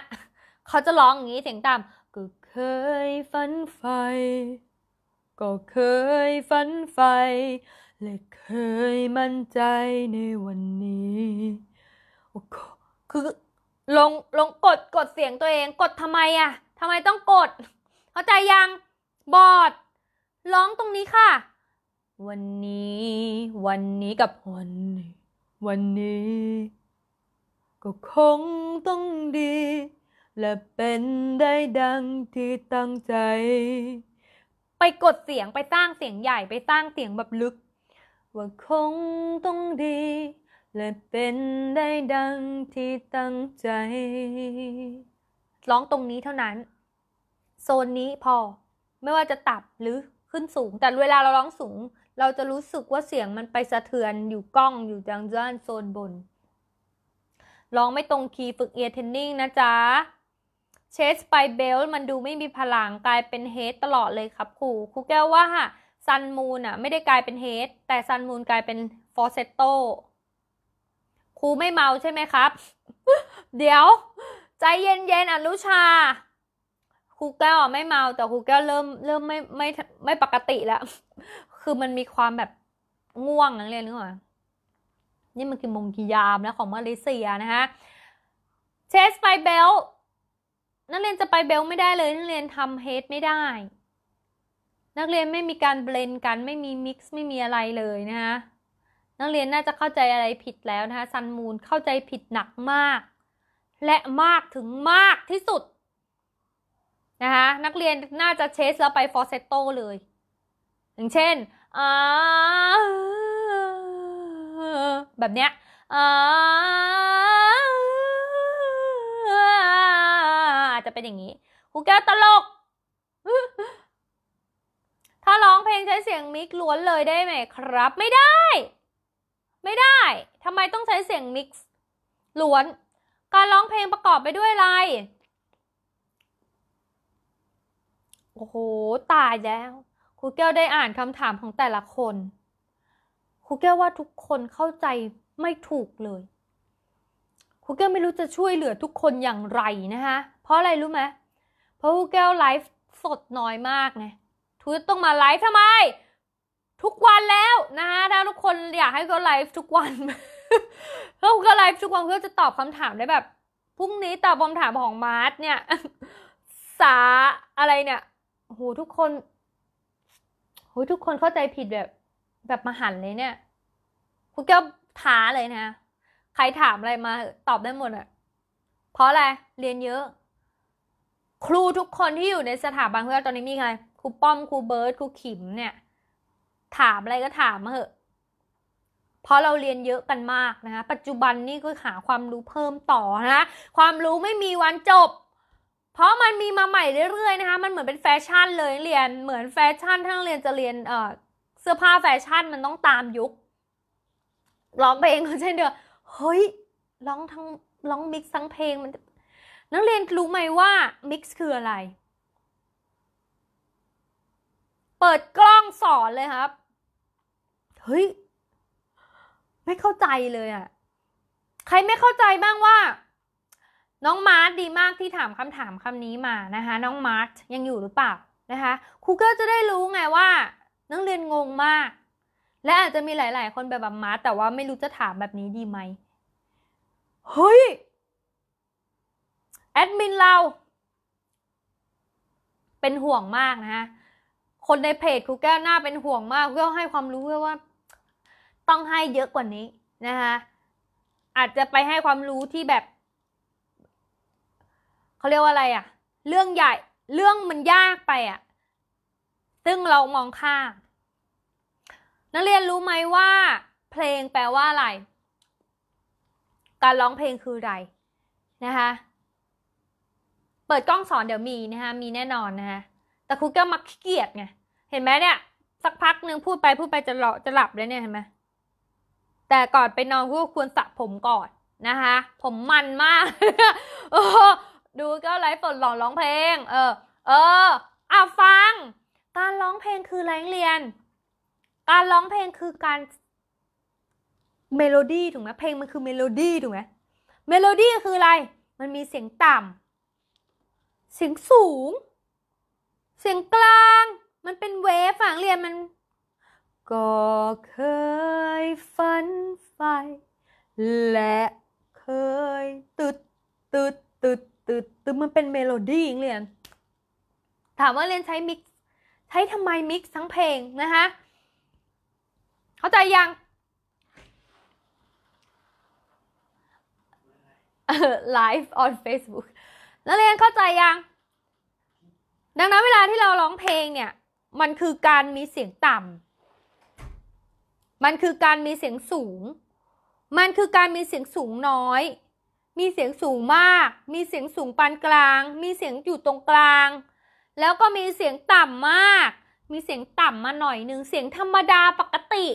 [SPEAKER 1] เขาจะร้องอย่างนี้เสียงต่ำก็เคยฝันไฟก็เคยฝันไฟและเคยมั่นใจในวันนี้คือลงลงกด กดเสียงตัวเอง กดทำไมอะทำไมต้องกด เข้าใจยัง บอด ร้องตรงนี้ค่ะ วันนี้ วันนี้กับวันนี้วันนี้ ก็คงต้องดีและเป็นได้ดังที่ตั้งใจ ไปกดเสียงไปสร้างเสียงใหญ่ไปสร้างเสียงแบบลึก ว่าคงต้องดี และเป็นได้ดังที่ตั้งใจ ร้องตรงนี้เท่านั้น โซนนี้พอ ไม่ว่าจะตับหรือขึ้นสูง แต่เวลาเราร้องสูง เราจะรู้สึกว่าเสียงมันไปสะเทือนอยู่กล้องอยู่ดังด้านโซนบน ร้องไม่ตรงคีย์ฝึกเอเทนนิ่งนะจ๊ะเชสไปเบลมันดูไม่มีพลังกลายเป็นเฮดตลอดเลยครับ ครูครูแก้วว่าซันมูนอะไม่ได้กลายเป็นเฮดแต่ซันมูนกลายเป็นฟอร์เซตโตครูไม่เมาใช่ไหมครับ เดี๋ยว ใจเย็นๆอนุชาครูแก้วไม่เมาแต่ครูแก้วเริ่มเริ่มไม่ไม่ไม่ปกติแล้ว คือมันมีความแบบง่วงนักเรียนนึกว่านี่มันคือมงกียามนะของมาเลเซียนะฮะเชสไปเบลนักเรียนจะไปเบลไม่ได้เลยนักเรียนทำเฮดไม่ได้นักเรียนไม่มีการเบลนกันไม่มีมิกซ์ไม่มีอะไรเลยนะคะนักเรียนน่าจะเข้าใจอะไรผิดแล้วนะคะซันมูนเข้าใจผิดหนักมากและมากถึงมากที่สุด นะคะนักเรียนน่าจะเชสแล้วไปฟอร์เซตโตเลย อย่างเช่นแบบเนี้ยจะเป็นอย่างนี้ครูแก้วตลกถ้าร้องเพลงใช้เสียงมิกล้วนเลยได้ไหมครับ ไม่ได้ ไม่ได้ทำไมต้องใช้เสียงมิกซ์ล้วนการร้องเพลงประกอบไปด้วยอะไรโอ้โหตายแล้วครูแก้วได้อ่านคำถามของแต่ละคนครูแก้วว่าทุกคนเข้าใจไม่ถูกเลยครูแก้วไม่รู้จะช่วยเหลือทุกคนอย่างไรนะคะเพราะอะไรรู้ไหมเพราะครูแก้วไลฟ์สดน้อยมากไงทุตต้องมาไลฟ์ทำไม ทุกวันแล้ว นะคะถ้าทุกคนอยากให้เขาไลฟ์ทุกวันเลาก็ไลฟ์ทุกวันเพื่อจะตอบคำถามได้แบบพรุ่งนี้ตอบคำถามของมาร์ทเนี่ยสาอะไรเนี่ยโหทุกคน โหทุกคนเข้าใจผิดแบบ แบบมหันเลยเนี่ยคุณแก้วท้าเลยนะ ใครถามอะไรมา ตอบได้หมดอะเพราะอะไร เรียนเยอะครูทุกคนที่อยู่ในสถาบันเพื่อตอนนี้มีใครครูป้อมครูเบิร์ตครูขิมเนี่ย ถามอะไรก็ถามมาเหอะ เพราะเราเรียนเยอะกันมากนะคะปัจจุบันนี่ก็หาความรู้เพิ่มต่อนะความรู้ไม่มีวันจบ เพราะมันมีมาใหม่เรื่อยๆนะคะมันเหมือนเป็นแฟชั่นเลยเรียน เหมือนแฟชั่น ทั้งเรียนจะเรียน เออเสื้อผ้าแฟชั่นมันต้องตามยุคร้องเพลงก็เช่นเดียวเฮ้ยร้องทั้งร้องมิกซ์ทั้งเพลงมันนักเรียนรู้ไหมว่ามิกซ์คืออะไร เปิดกล้องสอนเลยครับ เฮ้ย ไม่เข้าใจเลยอะ ใครไม่เข้าใจบ้างว่า น้องมาร์ทดีมากที่ถามคำถามคำนี้มานะคะ น้องมาร์ทยังอยู่หรือเปล่านะคะครูก็จะได้รู้ไงว่านักเรียนงงมาก และอาจจะมีหลาย ๆ คนแบบแบบมาร์ทแต่ว่าไม่รู้จะถามแบบนี้ดีไหม เฮ้ยแอดมินเรา เป็นห่วงมากนะฮะคนในเพจครูแก้วหน้าเป็นห่วงมากเพื่อให้ความรู้เพื่อว่า ต้องให้เยอะกว่านี้นะคะอาจจะไปให้ความรู้ที่แบบ เขาเรียกว่าอะไรอะเรื่องใหญ่ เรื่องมันยากไปอะซึ่งเรามองข้ามนักเรียนรู้ไหมว่า เพลงแปลว่าอะไร การร้องเพลงคืออะไรนะคะเปิดกล้องสอนเดี๋ยวมีนะคะ มีแน่นอนนะคะ แต่ครูแก้วมักขี้เกียจไง เห็นไหมเนี่ย สักพักหนึ่งพูดไปพูดไปจะหลจะหลับเลยเนี่ยเห็นไหมแต่ก่อนไปนอนครูควรสระผมก่อนนะคะ ผมมันมากดูก็ไลฟ์สดหลอนร้องเพลง เออ เออ อ่ะฟัง การร้องเพลงคืออะไรเรียน การร้องเพลงคือการ เมโลดี้ถูกไหมเพลงมันคือเมโลดี้ถูกไหมเมโลดี้คืออะไร มันมีเสียงต่ำเสียงสูง เสียงกลาง มันเป็นเวฟ ฝั่งเรียนมัน ก็เคยฝันไฟ และเคยตึดตึด ตึด ตึด ตึด มันเป็นเมโลดี้องเรียน ถามว่าเรียนใช้มิกซ์ใช้ทำไมมิกซ์ทั้งเพลงนะคะ เข้าใจยังไลฟ์ on Facebook นักเรียนเข้าใจยัง ดังนั้นเวลาที่เราร้องเพลงเนี่ย มันคือการมีเสียงต่ำ มันคือการมีเสียงสูง มันคือการมีเสียงสูงน้อย มีเสียงสูงมาก มีเสียงสูงปานกลาง มีเสียงอยู่ตรงกลาง แล้วก็มีเสียงต่ำมาก มีเสียงต่ำมาหน่อยหนึ่งเสียงธรรมดาปกติ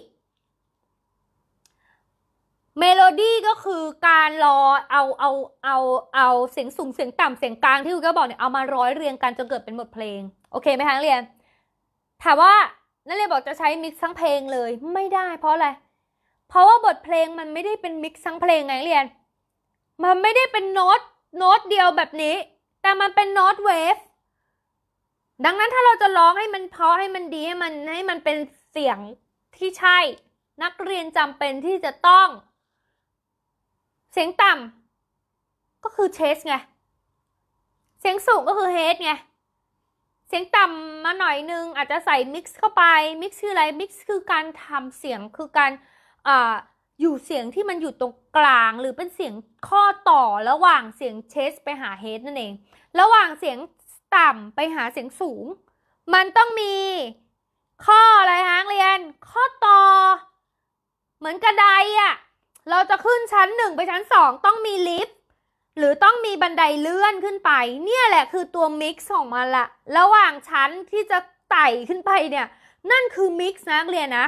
[SPEAKER 1] เมโลดี้ก็คือการรอเอา เอา เอาเอาเสียงสูงเสียงต่ำเสียงกลางที่คุณก็บอกเนี่ยเอามาร้อยเรียงกันจนเกิดเป็นบทเพลงโอเคไหมคะนักเรียน ถามว่านักเรียนบอกจะใช้มิกซ์ทั้งเพลงเลยไม่ได้เพราะอะไร เพราะว่าบทเพลงมันไม่ได้เป็นมิกซ์ทั้งเพลงไงเรียน มันไม่ได้เป็นโน้ตโน้ตเดียวแบบนี้แต่มันเป็นโน้ตเวฟดังนั้นถ้าเราจะร้องให้มันเพาะให้มันดีให้มันให้มันเป็นเสียงที่ใช่ นักเรียนจำเป็นที่จะต้องเสียงต่ำก็คือเชสไงเสียงสูง ก็คือเฮดไงเสียงต่ำมาหน่อยนึง อาจจะใส่มิกซ์เข้าไปมิกซ์คืออะไรมิกซ์คือการทำเสียงคือการออยู่เสียงที่มันอยู่ตรงกลางหรือเป็นเสียงข้อต่อระหว่างเสียงเชส ไปหาเฮดนั่นเองระหว่างเสียงต่ำไปหาเสียงสูง มันต้องมีข้ออะไรฮะเรียน ข้อต่อ เหมือนกระไดอะ่ะเราจะขึ้นชั้นหนึ่งไปชั้นสองต้องมีลิฟต์หรือต้องมีบันไดเลื่อนขึ้นไปเนี่ยแหละคือตัวมิกซ์ของมันละระหว่างชั้นที่จะไต่ขึ้นไปเนี่ยนั่นคือมิกซ์นักเรียนนะ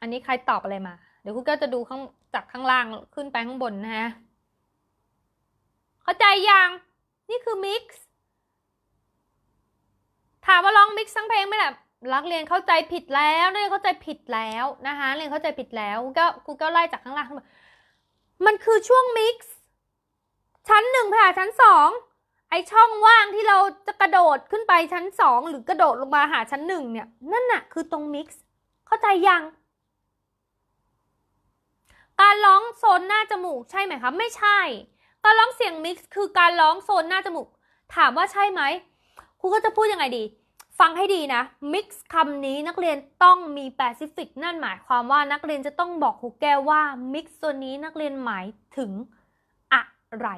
[SPEAKER 1] อันนี้ใครตอบอะไรมา เดี๋ยวคุณก็จะดูข้างจากข้างล่างขึ้นไปข้างบนนะฮะเข้าใจยัง นี่คือมิกซ์ถามว่าร้องมิกซ์ทั้งเพลงไหมล่ะรักเรียนเข้าใจผิดแล้วเรียนเข้าใจผิดแล้วนะคะเรียนเข้าใจผิดแล้วก็กูก็ไล่จากข้างล่างมันคือช่วงมิกซ์ชั้นหนึ่งผ่หาชั้นสองไอช่องว่างที่เราจะกระโดดขึ้นไปชั้นสองหรือกระโดดลงมาหาชั้นหนึ่งเนี่ยนั่นน่ะคือตรงมิกซ์เข้าใจยัง การร้องโซนหน้าจมูกใช่ไหมคะไม่ใช่ การร้องเสียงมิกซ์คือการร้องโซนหน้าจมูก ถามว่าใช่ไหมครูก็จะพูดยังไงดีฟังให้ดีนะ mix คำนี้นักเรียนต้องมีแปซิฟิกนั่นหมายความว่านักเรียนจะต้องบอกครูแก้วว่า mix ตัวนี้นักเรียนหมายถึงอะไร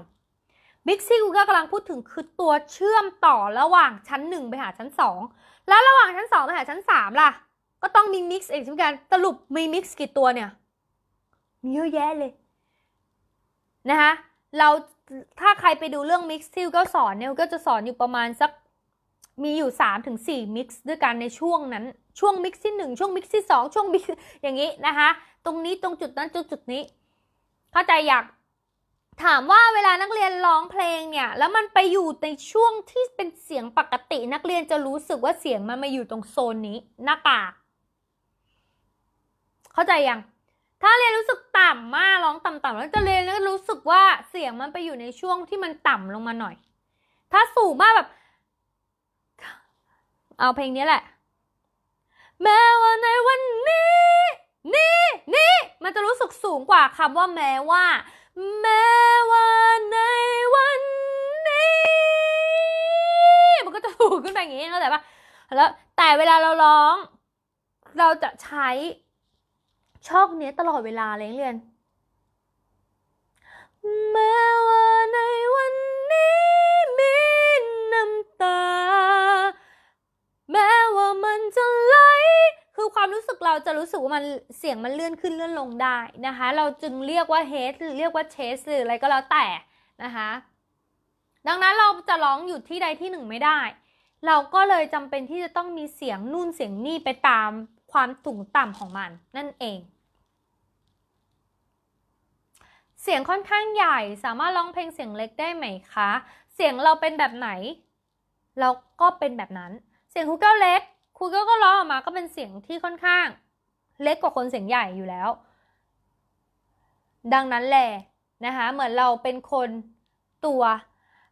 [SPEAKER 1] mix ที่ครูแก้วกำลังพูดถึงคือตัวเชื่อมต่อระหว่างชั้น 1 ไปหาชั้น 2 แล้วระหว่างชั้น 2 ไปหาชั้น 3 ล่ะก็ต้องมี mix องเช่นกันสรุปมี mix กี่ตัวเนี่ยมีเยอะแยะเลยนะคะเราถ้าใครไปดูเรื่อง mix ที่กวสอนเนี่ยกวจะสอนอยู่ประมาณสักมีอยู่3-4มิกซ์ด้วยกันในช่วงนั้น ช่วงมิกซ์ที่ 1 ช่วงมิกซ์ที่ 2 ช่วงมิกซ์อย่างนี้นะคะตรงนี้ตรงจุดนั้นจุดจุดนี้ เข้าใจอยากถามว่าเวลานักเรียนร้องเพลงเนี่ยแล้วมันไปอยู่ในช่วงที่เป็นเสียงปกตินักเรียนจะรู้สึกว่าเสียงมันมาอยู่ตรงโซนนี้หน้าปากเข้าใจยังถ้าเรียนรู้สึกต่ำมากร้องต่ำๆแล้วจะเรียนรู้สึกว่าเสียงมันไปอยู่ในช่วงที่มันต่ำลงมาหน่อย ถ้าสูงมากแบบเอาเพลงนี้แหละ แม้ว่าในวันนี้ นี่ นี่มันจะรู้สึกสูงกว่าคำว่าแม้ว่า แม้ว่าในวันนี้มันก็จะถูกขึ้นไปอย่างนี้เข้าใจปะแล้ว แต่เวลาเราร้อง เราจะใช้ช่องนี้ตลอดเวลาเลยเรียน แม้ว่าในวันนี้มีน้ำตามันจะไหลคือความรู้สึกเราจะรู้สึกว่ามันเสียงมันเลื่อนขึ้นเลื่อนลงได้นะคะ เราจึงเรียกว่าเฮดหรือเรียกว่าเชสหรืออะไรก็แล้วแต่นะคะ ดังนั้นเราจะร้องอยู่ที่ใดที่หนึ่งไม่ได้ เราก็เลยจำเป็นที่จะต้องมีเสียง นู่นเสียงนี่ไปตามความสูงต่ำของมันนั่นเอง เสียงค่อนข้างใหญ่สามารถร้องเพลงเสียงเล็กได้ไหมคะ เสียงเราเป็นแบบไหน เราก็เป็นแบบนั้น เสียงฮุกเกิลเล็กครูเกิลก็ร้องออกมาก็เป็นเสียงที่ค่อนข้างเล็กกว่าคนเสียงใหญ่อยู่แล้ว ดังนั้นแหละนะคะเหมือนเราเป็นคนตัว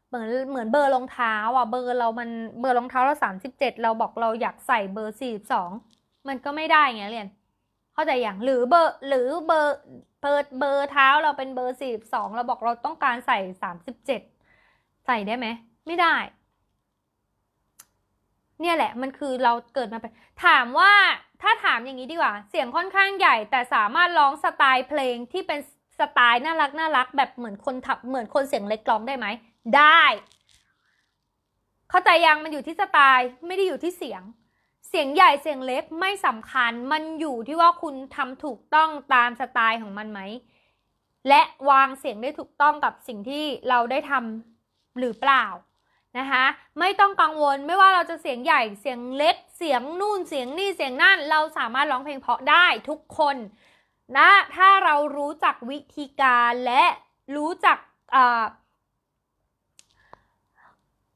[SPEAKER 1] เหมือนเหมือนเบอร์รองเท้าอ่ะเบอร์เรามันเบอร์รองเท้าเราสามสิบเจ็ดเราบอกเราอยากใส่เบอร์สี่สองมันก็ไม่ได้ไงเรียนเข้าใจอย่างหรือเบอร์หรือเบอร์เปิดเบอร์เท้าเราเป็นเบอร์สี่สองเราบอกเราต้องการใส่สามสิบเจ็ดใส่ได้ไหมไม่ได้เนี่ยแหละมันคือเราเกิดมาเป็นถามว่าถ้าถามอย่างนี้ดีกว่าเสียงค่อนข้างใหญ่ แต่สามารถร้องสไตล์เพลงที่เป็นสไตล์น่ารักน่ารักแบบเหมือนคนถับเหมือนคนเสียงเล็กร้องได้ไหมได้ เข้าใจยังมันอยู่ที่สไตล์ไม่ได้อยู่ที่เสียง เสียงใหญ่เสียงเล็กไม่สำคัญมันอยู่ที่ว่าคุณทำถูกต้องตามสไตล์ของมันไหม และวางเสียงได้ถูกต้องกับสิ่งที่เราได้ทำหรือเปล่านะคะไม่ต้องกังวลไม่ว่าเราจะเสียงใหญ่ เสียงเล็กเสียงนู่นเสียงนี่เสียงนั่นเราสามารถร้องเพลงเพาะได้ทุกคนนะถ้าเรารู้จักวิธีการและรู้จัก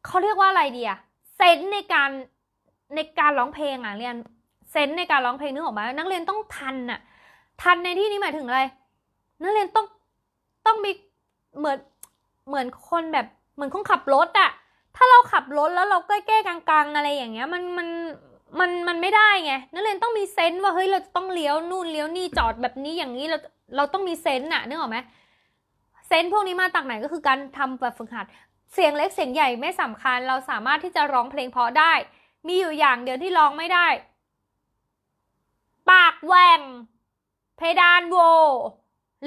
[SPEAKER 1] เขาเรียกว่าอะไรเดียเซนในการในการร้องเพลงอ่ะเรียนเซนในการร้องเพลงนึกออกไหมนักเรียนต้องทันอะทันในที่นี้หมายถึงอะไร นักเรียนต้องต้องมีเหมือนเหมือนคนแบบเหมือนคนขับรถอะถ้าเราขับรถแล้วเราเก้ๆกลางๆอะไรอย่างเงี้ย มันมันมันมันไม่ได้ไงนักเรียนต้องมีเซนต์ว่าเฮ้ยเราจะต้องเลี้ยวนู่นเลี้ยวนี่จอดแบบนี้อย่างนี้เราเราต้องมีเซนต์อะนึกออกไหมเซนต์พวกนี้มาจากไหนก็คือการทำแบบฝึกหัด เสียงเล็กเสียงใหญ่ไม่สำคัญ เราสามารถที่จะร้องเพลงเพาะได้ มีอยู่อย่างเดียวที่ร้องไม่ได้ ปากแหว่งเพดานโว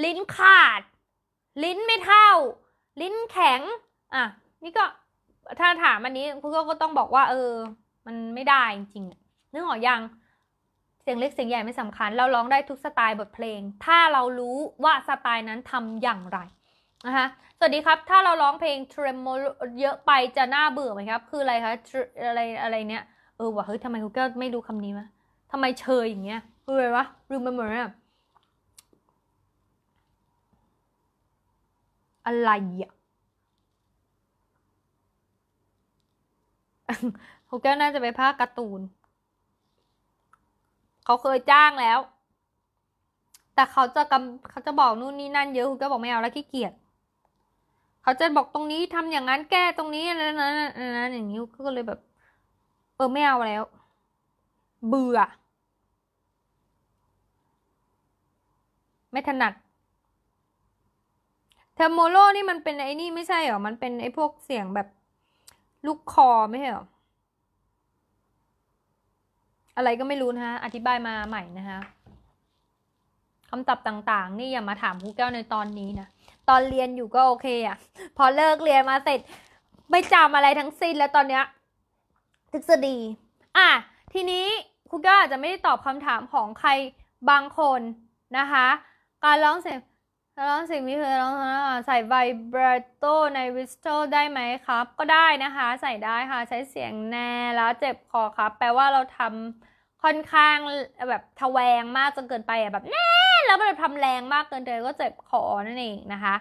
[SPEAKER 1] ลิ้นขาด ลิ้นไม่เท่า ลิ้นแข็ง อ่ะ นี่ก็ถ้าถามอันนี้คุณก็ต้องบอกว่าเออ มันไม่ได้จริงๆนึกออกยังเสียงเล็กเสียงใหญ่ไม่สำคัญ เราร้องได้ทุกสไตล์บทเพลงถ้าเรารู้ว่าสไตล์นั้นทำอย่างไรนะคะสวัสดีครับถ้าเราร้องเพลงเทรมโมเยอะไปจะน่าเบื่อไหมครับ คืออะไรคะอะไรอะไรเนี้ยเออว่ะเฮ้ยทำไมคุณก็ไม่รู้คำนี้มะทำไมเชยอย่างเงี้ยคืออะไรวะรูมเมอร์อะไรอ่ะครูแก้วน่าจะไปภาคการ์ตูน เขาเคยจ้างแล้ว แต่เขาจะกำเขาจะบอกนู่นนี่นั่นเยอะครูแก้วบอกไม่เอาแล้วขี้เกียจเขาจะบอกตรงนี้ทำอย่างนั้นแก้ตรงนี้อะไรนั้นนั้นอย่างนี้ก็เลยแบบเออไม่เอาแล้ว เบื่อ ไม่ถนัดเทอร์โมโลนี่มันเป็นไอ้นี่ไม่ใช่หรอมันเป็นไอ้พวกเสียงแบบลูกคอไม่ใช่หรอ อะไรก็ไม่รู้นะฮะ อธิบายมาใหม่นะฮะ คำตอบต่างๆ นี่อย่ามาถามครูแก้วในตอนนี้นะ ตอนเรียนอยู่ก็โอเคอะพอเลิกเรียนมาเสร็จ ไม่จำอะไรทั้งสิ้นแล้วตอนเนี้ยทฤษฎีอ่ะทีนี้ครูแก้วอาจจะไม่ได้ตอบคำถามของใครบางคนนะคะ การร้องเสียงร้องสิ่งทีคือร้องใส่ไวเบรโตในวิสโตได้ไหมครับ ก็ได้นะคะ ใส่ได้ค่ะ ใช้เสียงแน่แล้วเจ็บคอครับ แปลว่าเราทำค่อนข้างแบบทแวงมากจนเกินไปแบบแน่แล้วมันทำแรงมากเกินไปก็เจ็บคอนั่นเองนะคะ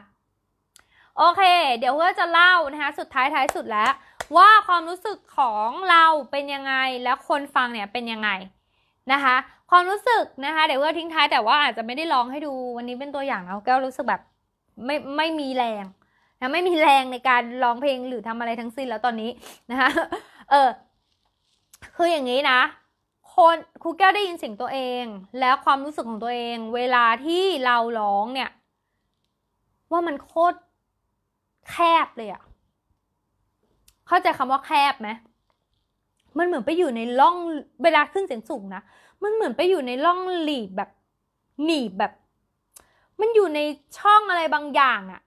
[SPEAKER 1] โอเคเดี๋ยวเพื่อจะเล่านะคะ สุดท้ายท้ายสุดแล้ว ว่าความรู้สึกของเราเป็นยังไงและคนฟังเนี่ยเป็นยังไงนะคะความรู้สึกนะคะ เดี๋ยวเอือทิ้งท้ายแต่ว่าอาจจะไม่ได้ลองให้ดูวันนี้เป็นตัวอย่างเอาแก้วรู้สึกแบบ ไม่ไม่มีแรงนะไม่มีแรงในการร้องเพลงหรือทำอะไรทั้งสิ้นแล้วตอนนี้นะคะเออ คืออย่างนี้นะ คนครูแก้วได้ยินเสียงตัวเอง แล้วความรู้สึกของตัวเอง เวลาที่เราร้องเนี่ย ว่ามันโคตรแคบเลยอะเข้าใจคำว่าแคบไหมมันเหมือนไปอยู่ในร่องเวลาขึ้นเสียงสูงนะมันเหมือนไปอยู่ในร่องหลีบแบบหนีบแบบ มันอยู่ในช่องอะไรบางอย่างอะ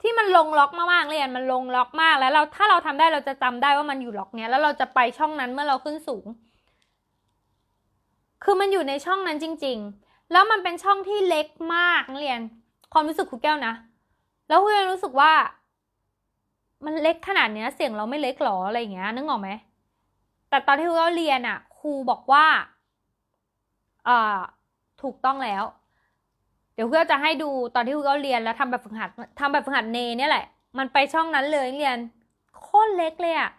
[SPEAKER 1] ที่มันลงล็อกมากๆเลยอ่ะมันลงล็อกมาก แล้ว เราถ้าเราทำได้เราจะจำได้ว่ามันอยู่ล็อกเนี้ยแล้วเราจะไปช่องนั้นเมื่อเราขึ้นสูง คือมันอยู่ในช่องนั้นจริงๆ แล้วมันเป็นช่องที่เล็กมากเรียน ความรู้สึกครูแก้วนะ แล้วครูแก้วรู้สึกว่า มันเล็กขนาดเนี้ยเสียงเราไม่เล็กหรออะไรอย่างเงี้ยนึกออกไหมแต่ตอนที่ครูแก้วเรียนอะ่ะครูบอกว่าถูกต้องแล้ว เดี๋ยวเพื่อจะให้ดูตอนที่คุณก็เรียนแล้วทำแบบฝึกหัดทาแบบฝึกหัดเนเนี่ยแหละมันไปช่องนั้นเลยเรียนโคตรเล็กเลยอะ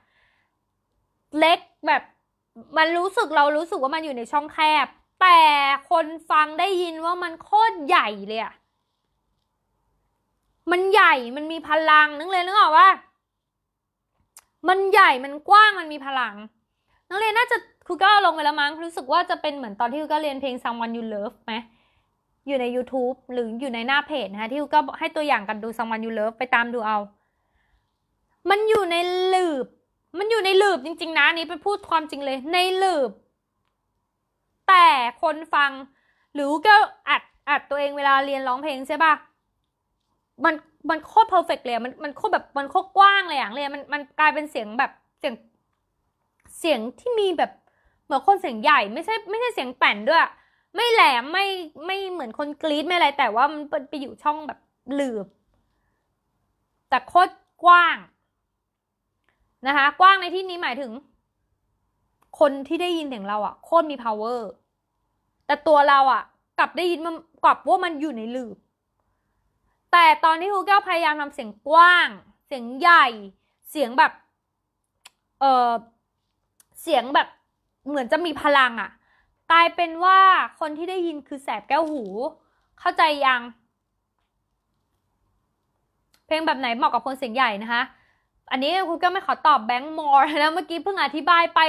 [SPEAKER 1] เล็กแบบมันรู้สึกเรารู้สึกว่ามันอยู่ในช่องแคบ แต่คนฟังได้ยินว่ามันโคตรใหญ่เลยอะมันใหญ่มันมีพลังนึกเลยนึกออกว่ามันใหญ่มันกว้างมันมีพลังนักเรียนน่าจะครูก็ลงไปแล้วมั้งรู้สึกว่าจะเป็นเหมือนตอนที่ครูก็เรียนเพลง Someone You Love ไหมอยู่ใน YouTube หรืออยู่ในหน้าเพจนะคะที่ครูก็ให้ตัวอย่างกันดู Someone You Love ไปตามดูเอา มันอยู่ในลืบ มันอยู่ในลืบจริง ๆ นะนี้ไปพูดความจริงเลย ในลืบ แต่คนฟังหรือก็อัดอัดตัวเองเวลาเรียนร้องเพลงใช่ปะมันมันโคตรเพอร์เฟกเลยมันมันโคตรแบบมันโคตรกว้างเลยอย่างเลยมันมันกลายเป็นเสียงแบบ เสียงเสียงที่มีแบบมือนคนเสียงใหญ่ไม่ใช่ไม่ใช่เสียงแป่นด้วย ไม่แหลมไม่ไม่เหมือนคนกรีดไม่อะไรแต่ว่ามันไปอยู่ช่องแบบหลืบแต่โคตรกว้าง นะคะกว้างในที่นี้หมายถึง คนที่ได้ยินเสียงเราอะ่ะโคตรมี power แต่ตัวเราอะ่ะ กลับได้ยินมันกลับว่ามันอยู่ในหลืบแต่ตอนที่ฮูแก้วพยายามทำเสียงกว้าง เสียงใหญ่ เสียงแบบ เออเสียงแบบเหมือนจะมีพลังอะ่ะกลายเป็นว่าคนที่ได้ยินคือแสบแก้วหู เข้าใจยัง เพลงแบบไหนเหมาะกับคนเสียงใหญ่นะคะ อันนี้คุณก็ไม่ขอตอบแบงค์มอร์นะ เมื่อกี้เพิ่งอธิบายไป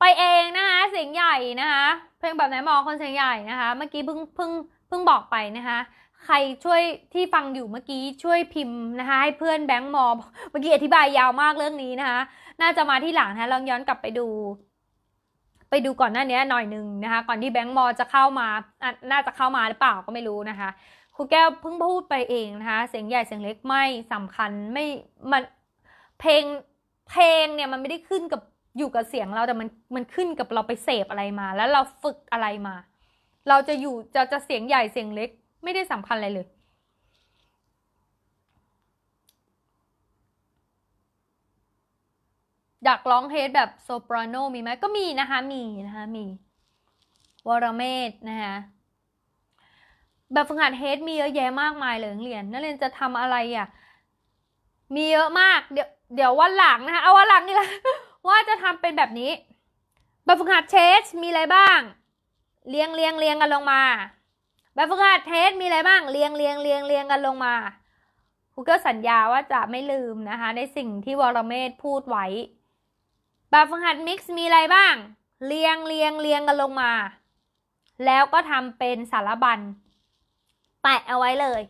[SPEAKER 1] ไปเองนะคะเสียงใหญ่นะคะ เพลงแบบไหนเหมาะคนเสียงใหญ่นะคะ เมื่อกี้เพิ่งเพิ่งเพิ่งบอกไปนะคะ ใครช่วยที่ฟังอยู่เมื่อกี้ช่วยพิมพ์นะคะให้เพื่อนแบงค์มอเมื่อกี้อธิบายยาวมากเรื่องนี้นะคะ น่าจะมาที่หลังนะลองย้อนกลับไปดูไปดูก่อนหน้านี้หน่อยนึงนะคะ ก่อนที่แบงก์มอจะเข้ามา น่าจะเข้ามาหรือเปล่าก็ไม่รู้นะคะ ครูแก้วเพิ่งพูดไปเองนะคะ เสียงใหญ่เสียงเล็กไม่สำคัญไม่ มันเพลงเพลงเนี่ยมันไม่ได้ขึ้นกับอยู่กับเสียงเราแต่มันมันขึ้นกับเราไปเสพอะไรมาแล้วเราฝึกอะไรมา เราจะอยู่จะจะเสียงใหญ่เสียงเล็กไม่ได้สำคัญอะไรเลยอยากร้องเฮดแบบ โซปราโนมีไหมก็มีนะคะ มีนะคะมีวรเมศนะคะแบบฝึกหัดเฮดมีเยอะแยะมากมายเลยเรียนนักเรียนจะทำอะไรอ่ะ มีเยอะมาก เดี๋ยวเดี๋ยววันหลังนะคะเอาวันหลังนี่แหละว่าจะทำเป็นแบบนี้ แบบฝึกหัดเชสมีอะไรบ้างเลียงเลียงเลียงกันลงมา แบบฝึกหัดเทสมีอะไรบ้างเลียงเลียงเลียงเลียงกันลงมาครูก็สัญญาว่าจะไม่ลืมนะคะ ในสิ่งที่วรเมศพูดไว้แบบฝึกหัดมิกซ์มีอะไรบ้างเรียงเรียงเรียงกันลงมา แล้วก็ทำเป็นสารบัญแปะเอาไว้เลย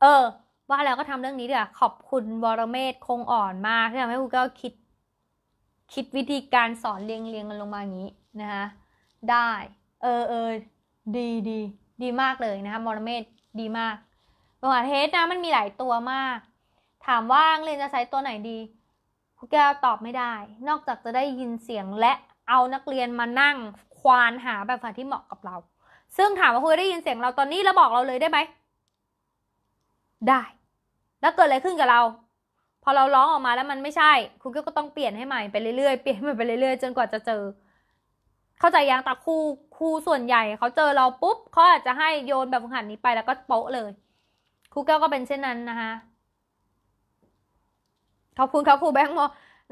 [SPEAKER 1] เออ ว่าแล้วก็ทำเรื่องนี้ดีกว่าขอบคุณบรเมศคงอ่อนมากที่ทำให้ครูก็คิด คิดวิธีการสอนเรียงเรียงกันลงมาอย่างนี้นะคะได้ เออเออดีดี ดีมากเลยนะคะบรเมศดีมากบางอาเทสนะมันมีหลายตัวมาก ถามว่าเรียนจะใช้ตัวไหนดีครูแก้วตอบไม่ได้ นอกจากจะได้ยินเสียงและเอานักเรียนมานั่งควานหาแบบฝึนที่เหมาะกับเรา ซึ่งถามว่าครูได้ยินเสียงเราตอนนี้แล้วบอกเราเลยได้ไหม ได้ แล้วเกิดอะไรขึ้นกับเรา พอเราร้องออกมาแล้วมันไม่ใช่ครูแกก็ต้องเปลี่ยนให้ใหม่ ไปเรื่อยๆ เปลี่ยนม่ไปเรื่อยๆ จนกว่าจะเจอ เข้าใจยังแต่ครูครูส่วนใหญ่เขาเจอเราปุ๊บเขาอาจจะให้โยนแบบฝึกหัดนี้ไปแล้วก็โป๊ะเลย ครูแก้วก็เป็นเช่นนั้นนะคะขอบคุณครับครูแบงค์โม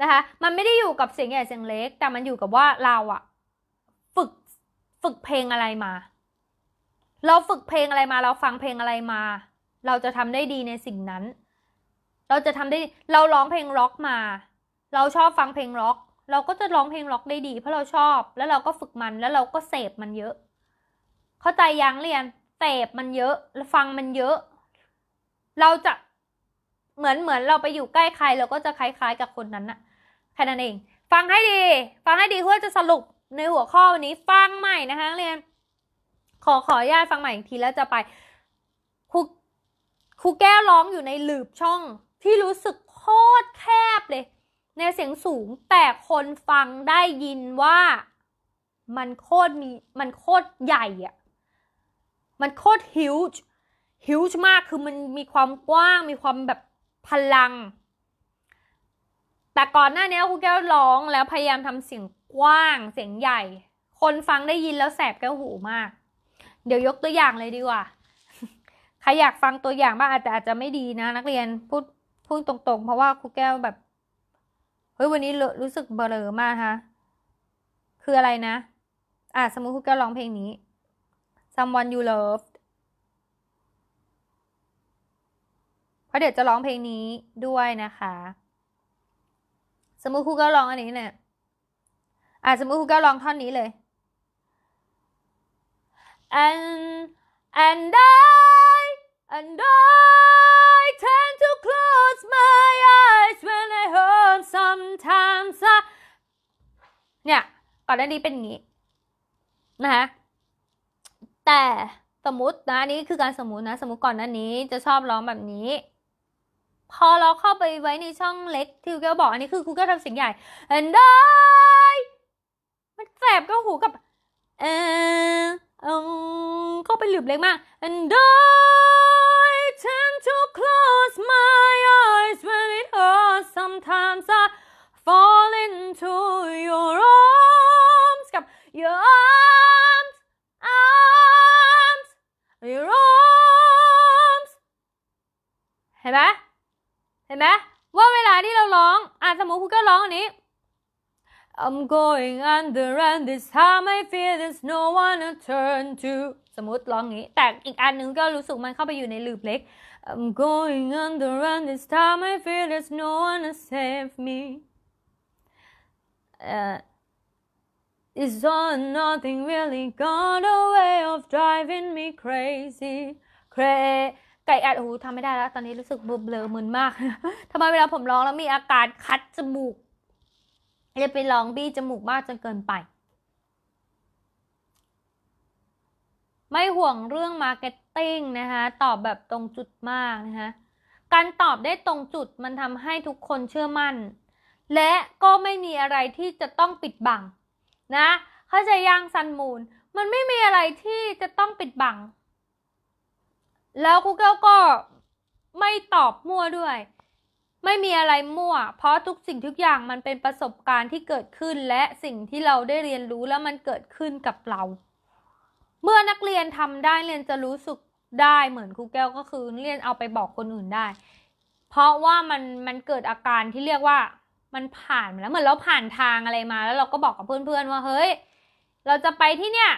[SPEAKER 1] นะคะ มันไม่ได้อยู่กับเสียงใหญ่เสียงเล็ก แต่มันอยู่กับว่าเราอะฝึกฝึกเพลงอะไรมา เราฝึกเพลงอะไรมาเราฟังเพลงอะไรมา เราจะทำได้ดีในสิ่งนั้น เราจะทำได้ เราร้องเพลงร็อกมา เราชอบฟังเพลงร็อก เราก็จะร้องเพลงร็อกได้ดีเพราะเราชอบ แล้วเราก็ฝึกมัน แล้วเราก็เสพมันเยอะ เข้าใจยังเรียน เสพมันเยอะฟังมันเยอะ เราจะเหมือนเหมือนเราไปอยู่ใกล้ใครเราก็จะคล้าย ๆ กับคนนั้นนะแค่นั้นเอง ฟังให้ดี ฟังให้ดีเพื่อจะสรุปในหัวข้อวันนี้ฟังใหม่นะคะเรียน ขอขออนุญาตฟังใหม่อีกทีแล้วจะไปครูครูแก้วร้องอยู่ในหลืบช่อง ที่รู้สึกโคตรแคบเลยในเสียงสูงแต่คนฟังได้ยินว่า มันโคตรมีมันโคตรใหญ่อะมันโคตรฮิวจ์ฮิวจ์มากคือมันมีความกว้างมีความแบบพลัง แต่ก่อนหน้านี้ครูแก้วร้องแล้วพยายามทำเสียงกว้าง เสียงใหญ่ คนฟังได้ยินแล้วแสบแก้วหูมาก เดี๋ยวยกตัวอย่างเลยดีกว่า ใครอยากฟังตัวอย่างบ้างอาจจะอาจจะไม่ดีนะ นักเรียนพูด พูดตรงๆ เพราะว่าครูแก้วแบบ เฮ้ยวันนี้รู้สึกเบลอมากฮะ คืออะไรนะ อ่ะสมมติครูแก้วร้องเพลงนี้ someone you loved เพราะเดี๋ยวจะร้องเพลงนี้ด้วยนะคะ สมมุติครูก็ร้องอันนี้เนี่ยอ่ะสมมุติครูก็ร้องท่อนนี้เลย and and I and I tend to close my eyes when I hurt sometimes I... เนี่ย ก่อนหน้านี้เป็นอย่างนี้นะคะแต่สมมตินะนี่คือการสมมตินะ สมมติก่อนหน้านี้จะชอบร้องแบบนี้พอเราเข้าไปไว้ในช่องเล็กที่กูเกิลบอกอันนี้คือกูเกิลทำเสียงใหญ่ and I มันแสบก็หูกับเออเออก็เป็นหลืบเล็กมาก and I tend to close my eyes when it hurts sometimes I fall into your arms กับ your arms arms your arms เห็นไหมเห็นไหมว่าเวลาที่เราร้องอ่านสมมติคุณก็ร้องอันนี้ I'm going under and this time I feel there's no one to turn to สมมติร้องงี้ แต่อีกอันหนึ่งก็รู้สึกมันเข้าไปอยู่ในลูปเล็ก I'm going under and this time I feel there's no one to save me uh, It's all nothing really got a way of driving me crazy crazy ไก่แอดโอ้โหทำไม่ได้แล้วตอนนี้รู้สึกเบลอหมอนมาก ทำไมเวลาผมร้องแล้วมีอาการคัดจมูกจะไปร้องบี้จมูกมากจนเกินไป ไม่ห่วงเรื่องมาร์เก็ตติ้งนะคะตอบแบบตรงจุดมากนะคะการตอบได้ตรงจุดมันทำให้ทุกคนเชื่อมั่น และก็ไม่มีอะไรที่จะต้องปิดบังนะเข้าใจยังซันมูนมันไม่มีอะไรที่จะต้องปิดบังแล้วคุกเกิลก็ไม่ตอบมั่วด้วย ไม่มีอะไรมั่ว เพราะทุกสิ่งทุกอย่างมันเป็นประสบการณ์ที่เกิดขึ้นและสิ่งที่เราได้เรียนรู้แล้วมันเกิดขึ้นกับเรา เมื่อนักเรียนทำได้เรียนจะรู้สึกได้เหมือนครูแก้วก็คือเรียนเอาไปบอกคนอื่นได้ เพราะว่ามันมันเกิดอาการที่เรียกว่า มันผ่านมาแล้วเหมือนเราผ่านทางอะไรมา แล้วเราก็บอกกับเพื่อนๆว่าเฮ้ยเราจะไปที่เนี่ย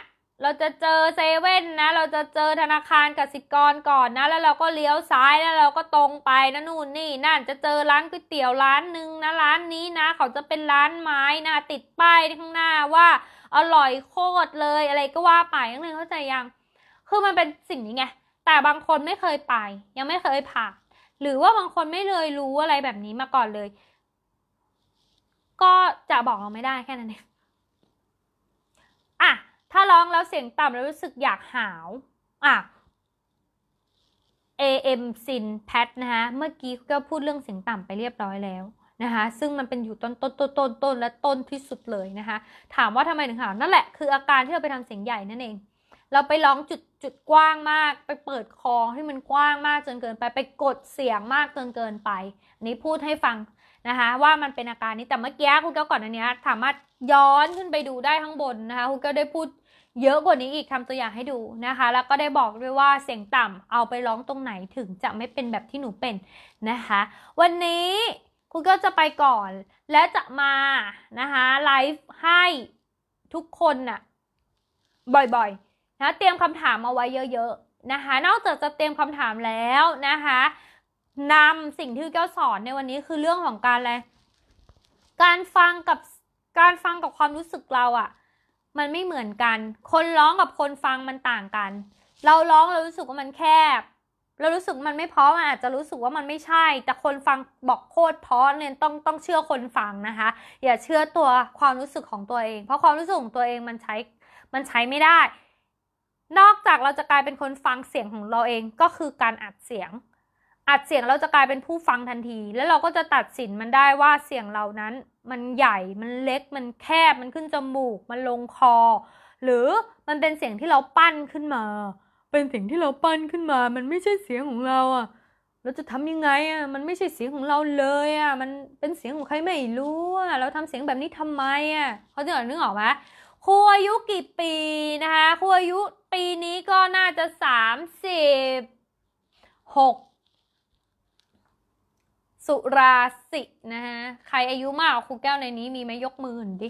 [SPEAKER 1] เราจะเจอเซเว่นนะ เราจะเจอธนาคารกสิกรก่อนนะ แล้วเราก็เลี้ยวซ้ายแล้ว เราก็ตรงไปนะนู่นนี่นั่น จะเจอร้านก๋วยเตี๋ยวร้านหนึ่งนะร้านนี้นะ เขาจะเป็นร้านไม้นะติดป้ายข้างหน้าว่าอร่อยโคตรเลยอะไรก็ว่าไปนั่นเองเข้าใจยัง คือมันเป็นสิ่งนี้ไง แต่บางคนไม่เคยไป ยังไม่เคยผ่านหรือว่าบางคนไม่เลยรู้อะไรแบบนี้มาก่อนเลย ก็จะบอกเราไม่ได้แค่นั้นเองอ่ะถ้าร้องแล้วเสียงต่ำแล้วรู้สึกอยากหาวอ่ะ AM s i n Pad นะคะเมื่อกี้ก็พูดเรื่องเสียงต่ำไปเรียบร้อยแล้วนะคะซึ่งมันเป็นอยู่ต้นต้นต้นต้นต้นและต้นที่สุดเลยนะคะ ถามว่าทำไมถึงหาวนั่นแหละคืออาการที่เราไปทำเสียงใหญ่นั่นเอง เราไปร้องจุดจุดกว้างมาก ไปเปิดคอให้มันกว้างมากจนเกินไป ไปกดเสียงมากจนเกินไปนนี้พูดให้ฟังนะคะว่ามันเป็นอาการนี้ แต่เมื่อกี้คุณก็ก่อนอันนี้สามารถย้อนขึ้นไปดูได้ข้างบนนะคะ คุณก็ได้พูดเยอะกว่านี้อีกทำตัวอย่างให้ดูนะคะ แล้วก็ได้บอกด้วยว่าเสียงต่ำเอาไปร้องตรงไหนถึงจะไม่เป็นแบบที่หนูเป็นนะคะ วันนี้คุณก็จะไปก่อนและจะมา นะคะ ไลฟ์ให้ทุกคนน่ะบ่อยๆนะเตรียมคำถามเอาไว้เยอะๆนะคะนอกจากจะเตรียมคำถามแล้วนะคะนำสิ่งที่เก้าสอนในวันนี้คือเรื่องของการอะไรการฟังกับการฟังกับความรู้สึกเราอะมันไม่เหมือนกัน คนร้องกับคนฟังมันต่างกัน เราร้องเรารู้สึกว่ามันแคบ เรารู้สึกมันไม่เพราะมันอาจจะรู้สึกว่ามันไม่ใช่ แต่คนฟังบอกโคตรเพราะเนี่ยต้องต้องเชื่อคนฟังนะคะอย่าเชื่อตัวความรู้สึกของตัวเอง เพราะความรู้สึกของตัวเอง มันใช้มันใช้ไม่ได้ นอกจากเราจะกลายเป็นคนฟังเสียงของเราเองก็คือการอัดเสียงอัดเสียงเราจะกลายเป็นผู้ฟังทันที แล้วเราก็จะตัดสินมันได้ว่าเสียงเรานั้นมันใหญ่ มันเล็ก มันแคบมันขึ้นจมูก มันลงคอ หรือมันเป็นเสียงที่เราปั้นขึ้นมา เป็นเสียงที่เราปั้นขึ้นมา มันไม่ใช่เสียงของเราอ่ะเราจะทำยังไงอ่ะมันไม่ใช่เสียงของเราเลยอ่ะมันเป็นเสียงของใครไม่รู้อ่ะเราทำเสียงแบบนี้ทำไมอ่ะเขาจะนึกออกไหมครูอายุกี่ปีนะคะ ครูอายุปีนี้ก็น่าจะสามสิบหกุราสินะฮะใครอายุมากกว่าครูแก้วในนี้มีไหมยกมือหน่อยดิ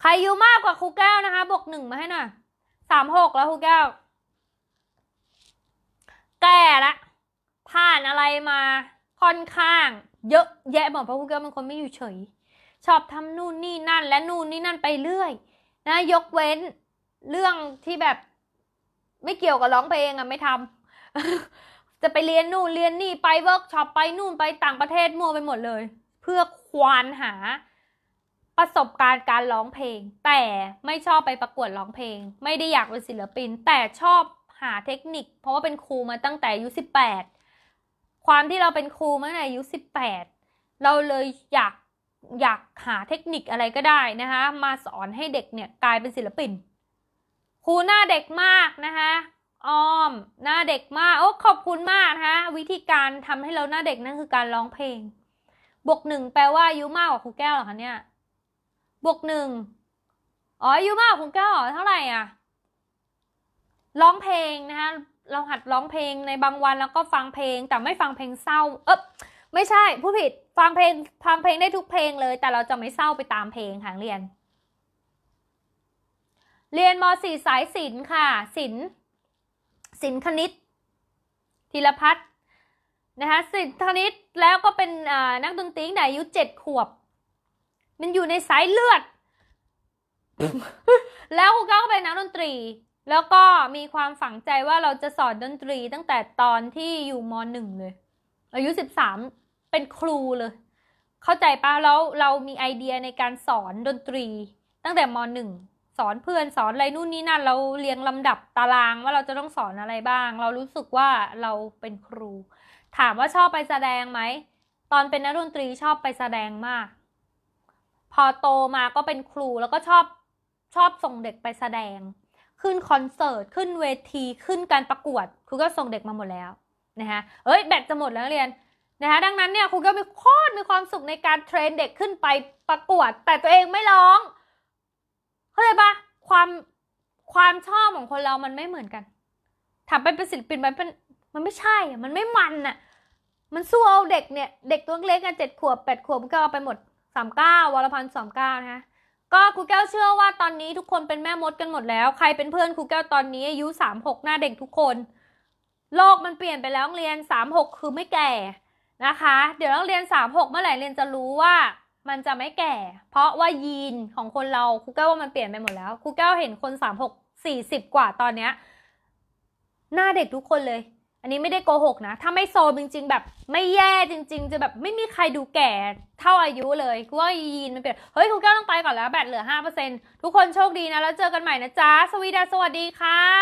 [SPEAKER 1] ใครอายุมากกว่าครูแก้วนะคะ บวกหนึ่งมาให้หน่อยสามหกแล้วครูแก้ว แก่ละ ผ่านอะไรมา ค่อนข้างเยอะแยะหมดเพราะครูแก้วเป็นคนไม่อยู่เฉย ชอบทำนู่นนี่นั่น และนู่นนี่นั่นไปเรื่อย นะยกเว้นเรื่องที่แบบ ไม่เกี่ยวกับร้องเพลงอะไม่ทำจะไปเรียนนู่นเรียนนี่ไปเวิร์กช็อปไปนู่นไปต่างประเทศมั่วไปหมดเลย เพื่อควานหาประสบการณ์การร้องเพลง แต่ไม่ชอบไปประกวดร้องเพลง ไม่ได้อยากเป็นศิลปิน แต่ชอบหาเทคนิคเพราะว่าเป็นครูมาตั้งแต่อายุ18ความที่เราเป็นครูมาตั้งแต่อายุ18เราเลยอยากอยากหาเทคนิคอะไรก็ได้นะคะ มาสอนให้เด็กเนี่ยกลายเป็นศิลปิน ครูหน้าเด็กมากนะคะอ้อม หน้าเด็กมากโอ้ขอบคุณมากนะคะวิธีการทำให้เราหน้าเด็กนั่นคือการร้องเพลง บวกหนึ่งแปลว่าอายุมากกว่าครูแก้วเหรอคะเนี่ยบวกหนึ่งอ๋ออายุมากกว่าครูแก้วเหรอเท่าไหร่อ่ะร้องเพลงนะคะเราหัดร้องเพลงในบางวันแล้วก็ฟังเพลงแต่ไม่ฟังเพลงเศร้า เอ๊ะไม่ใช่ผู้ผิดฟังเพลงฟังเพลงได้ทุกเพลงเลย แต่เราจะไม่เศร้าไปตามเพลงหางเรียน เรียนม .4 สายศิลป์ค่ะ ศิลป์สินคณิตธีรพัฒน์นะคะ สินคณิตแล้วก็เป็นนักดนตรีอายุเจ็ดขวบ มันอยู่ในสายเลือด แล้วคุณก้าวก็เป็นนักดนตรี แล้วก็มีความฝังใจว่าเราจะสอนดนตรีตั้งแต่ตอนที่อยู่มหนึ่งเลย อายุสิบสามเป็นครูเลย เข้าใจปะแล้วเรามีไอเดียในการสอนดนตรีตั้งแต่มหนึ่งสอนเพื่อนสอนอะไรนู่นนี่นั่นเราเรียงลำดับตารางว่าเราจะต้องสอนอะไรบ้าง เรารู้สึกว่าเราเป็นครู ถามว่าชอบไปแสดงไหม ตอนเป็นนักดนตรีชอบไปแสดงมาก พอโตมาก็เป็นครูแล้วก็ชอบ ชอบส่งเด็กไปแสดง ขึ้นคอนเสิร์ตขึ้นเวที ขึ้นการประกวดครูก็ส่งเด็กมาหมดแล้วนะคะเอ้ยแบตจะหมดแล้วเรียนนะคะดังนั้นเนี่ยครูก็มีโคตรมีความสุขในการเทรนเด็กขึ้นไปประกวด แต่ตัวเองไม่ร้องเข้าใจปะความความชอบของคนเรามันไม่เหมือนกันถามไปเป็นศิลปินมันเป็นมันไม่ใช่ มันไม่มันน่ะมันสู้เอาเด็กเนี่ย เด็กตัวเล็กกันเจ็ดขวบแปดขวบก็เอาไปหมดสามเก้าวรพันธ์สามเก้านะคะก็ครูแก้วเชื่อว่าตอนนี้ทุกคนเป็นแม่มดกันหมดแล้ว ใครเป็นเพื่อนครูแก้วตอนนี้อายุสามหกหน้าเด็กทุกคน โลกมันเปลี่ยนไปแล้วเรียนสามหกคือไม่แก่นะคะ เดี๋ยวนักเรียนสามหกเมื่อไหร่เรียนจะรู้ว่ามันจะไม่แก่เพราะว่ายีนของคนเราครูเก้าว่ามันเปลี่ยนไปหมดแล้วครูเก้าเห็นคนสามหกสี่สิบกว่าตอนเนี้ยหน้าเด็กทุกคนเลย อันนี้ไม่ได้โกหกนะถ้าไม่โซมจริงๆ แบบ ไม่แย่จริง ๆ จะแบบไม่มีใครดูแก่ เท่าอายุเลยกูว่ายีนมันเปลี่ยนเฮ้ยครูเก้าต้องไปก่อนแล้วแบตเหลือห้าเปอร์เซ็นทุกคนโชคดีนะแล้วเจอกันใหม่นะจ๊ะสวีดาสวัสดีค่ะ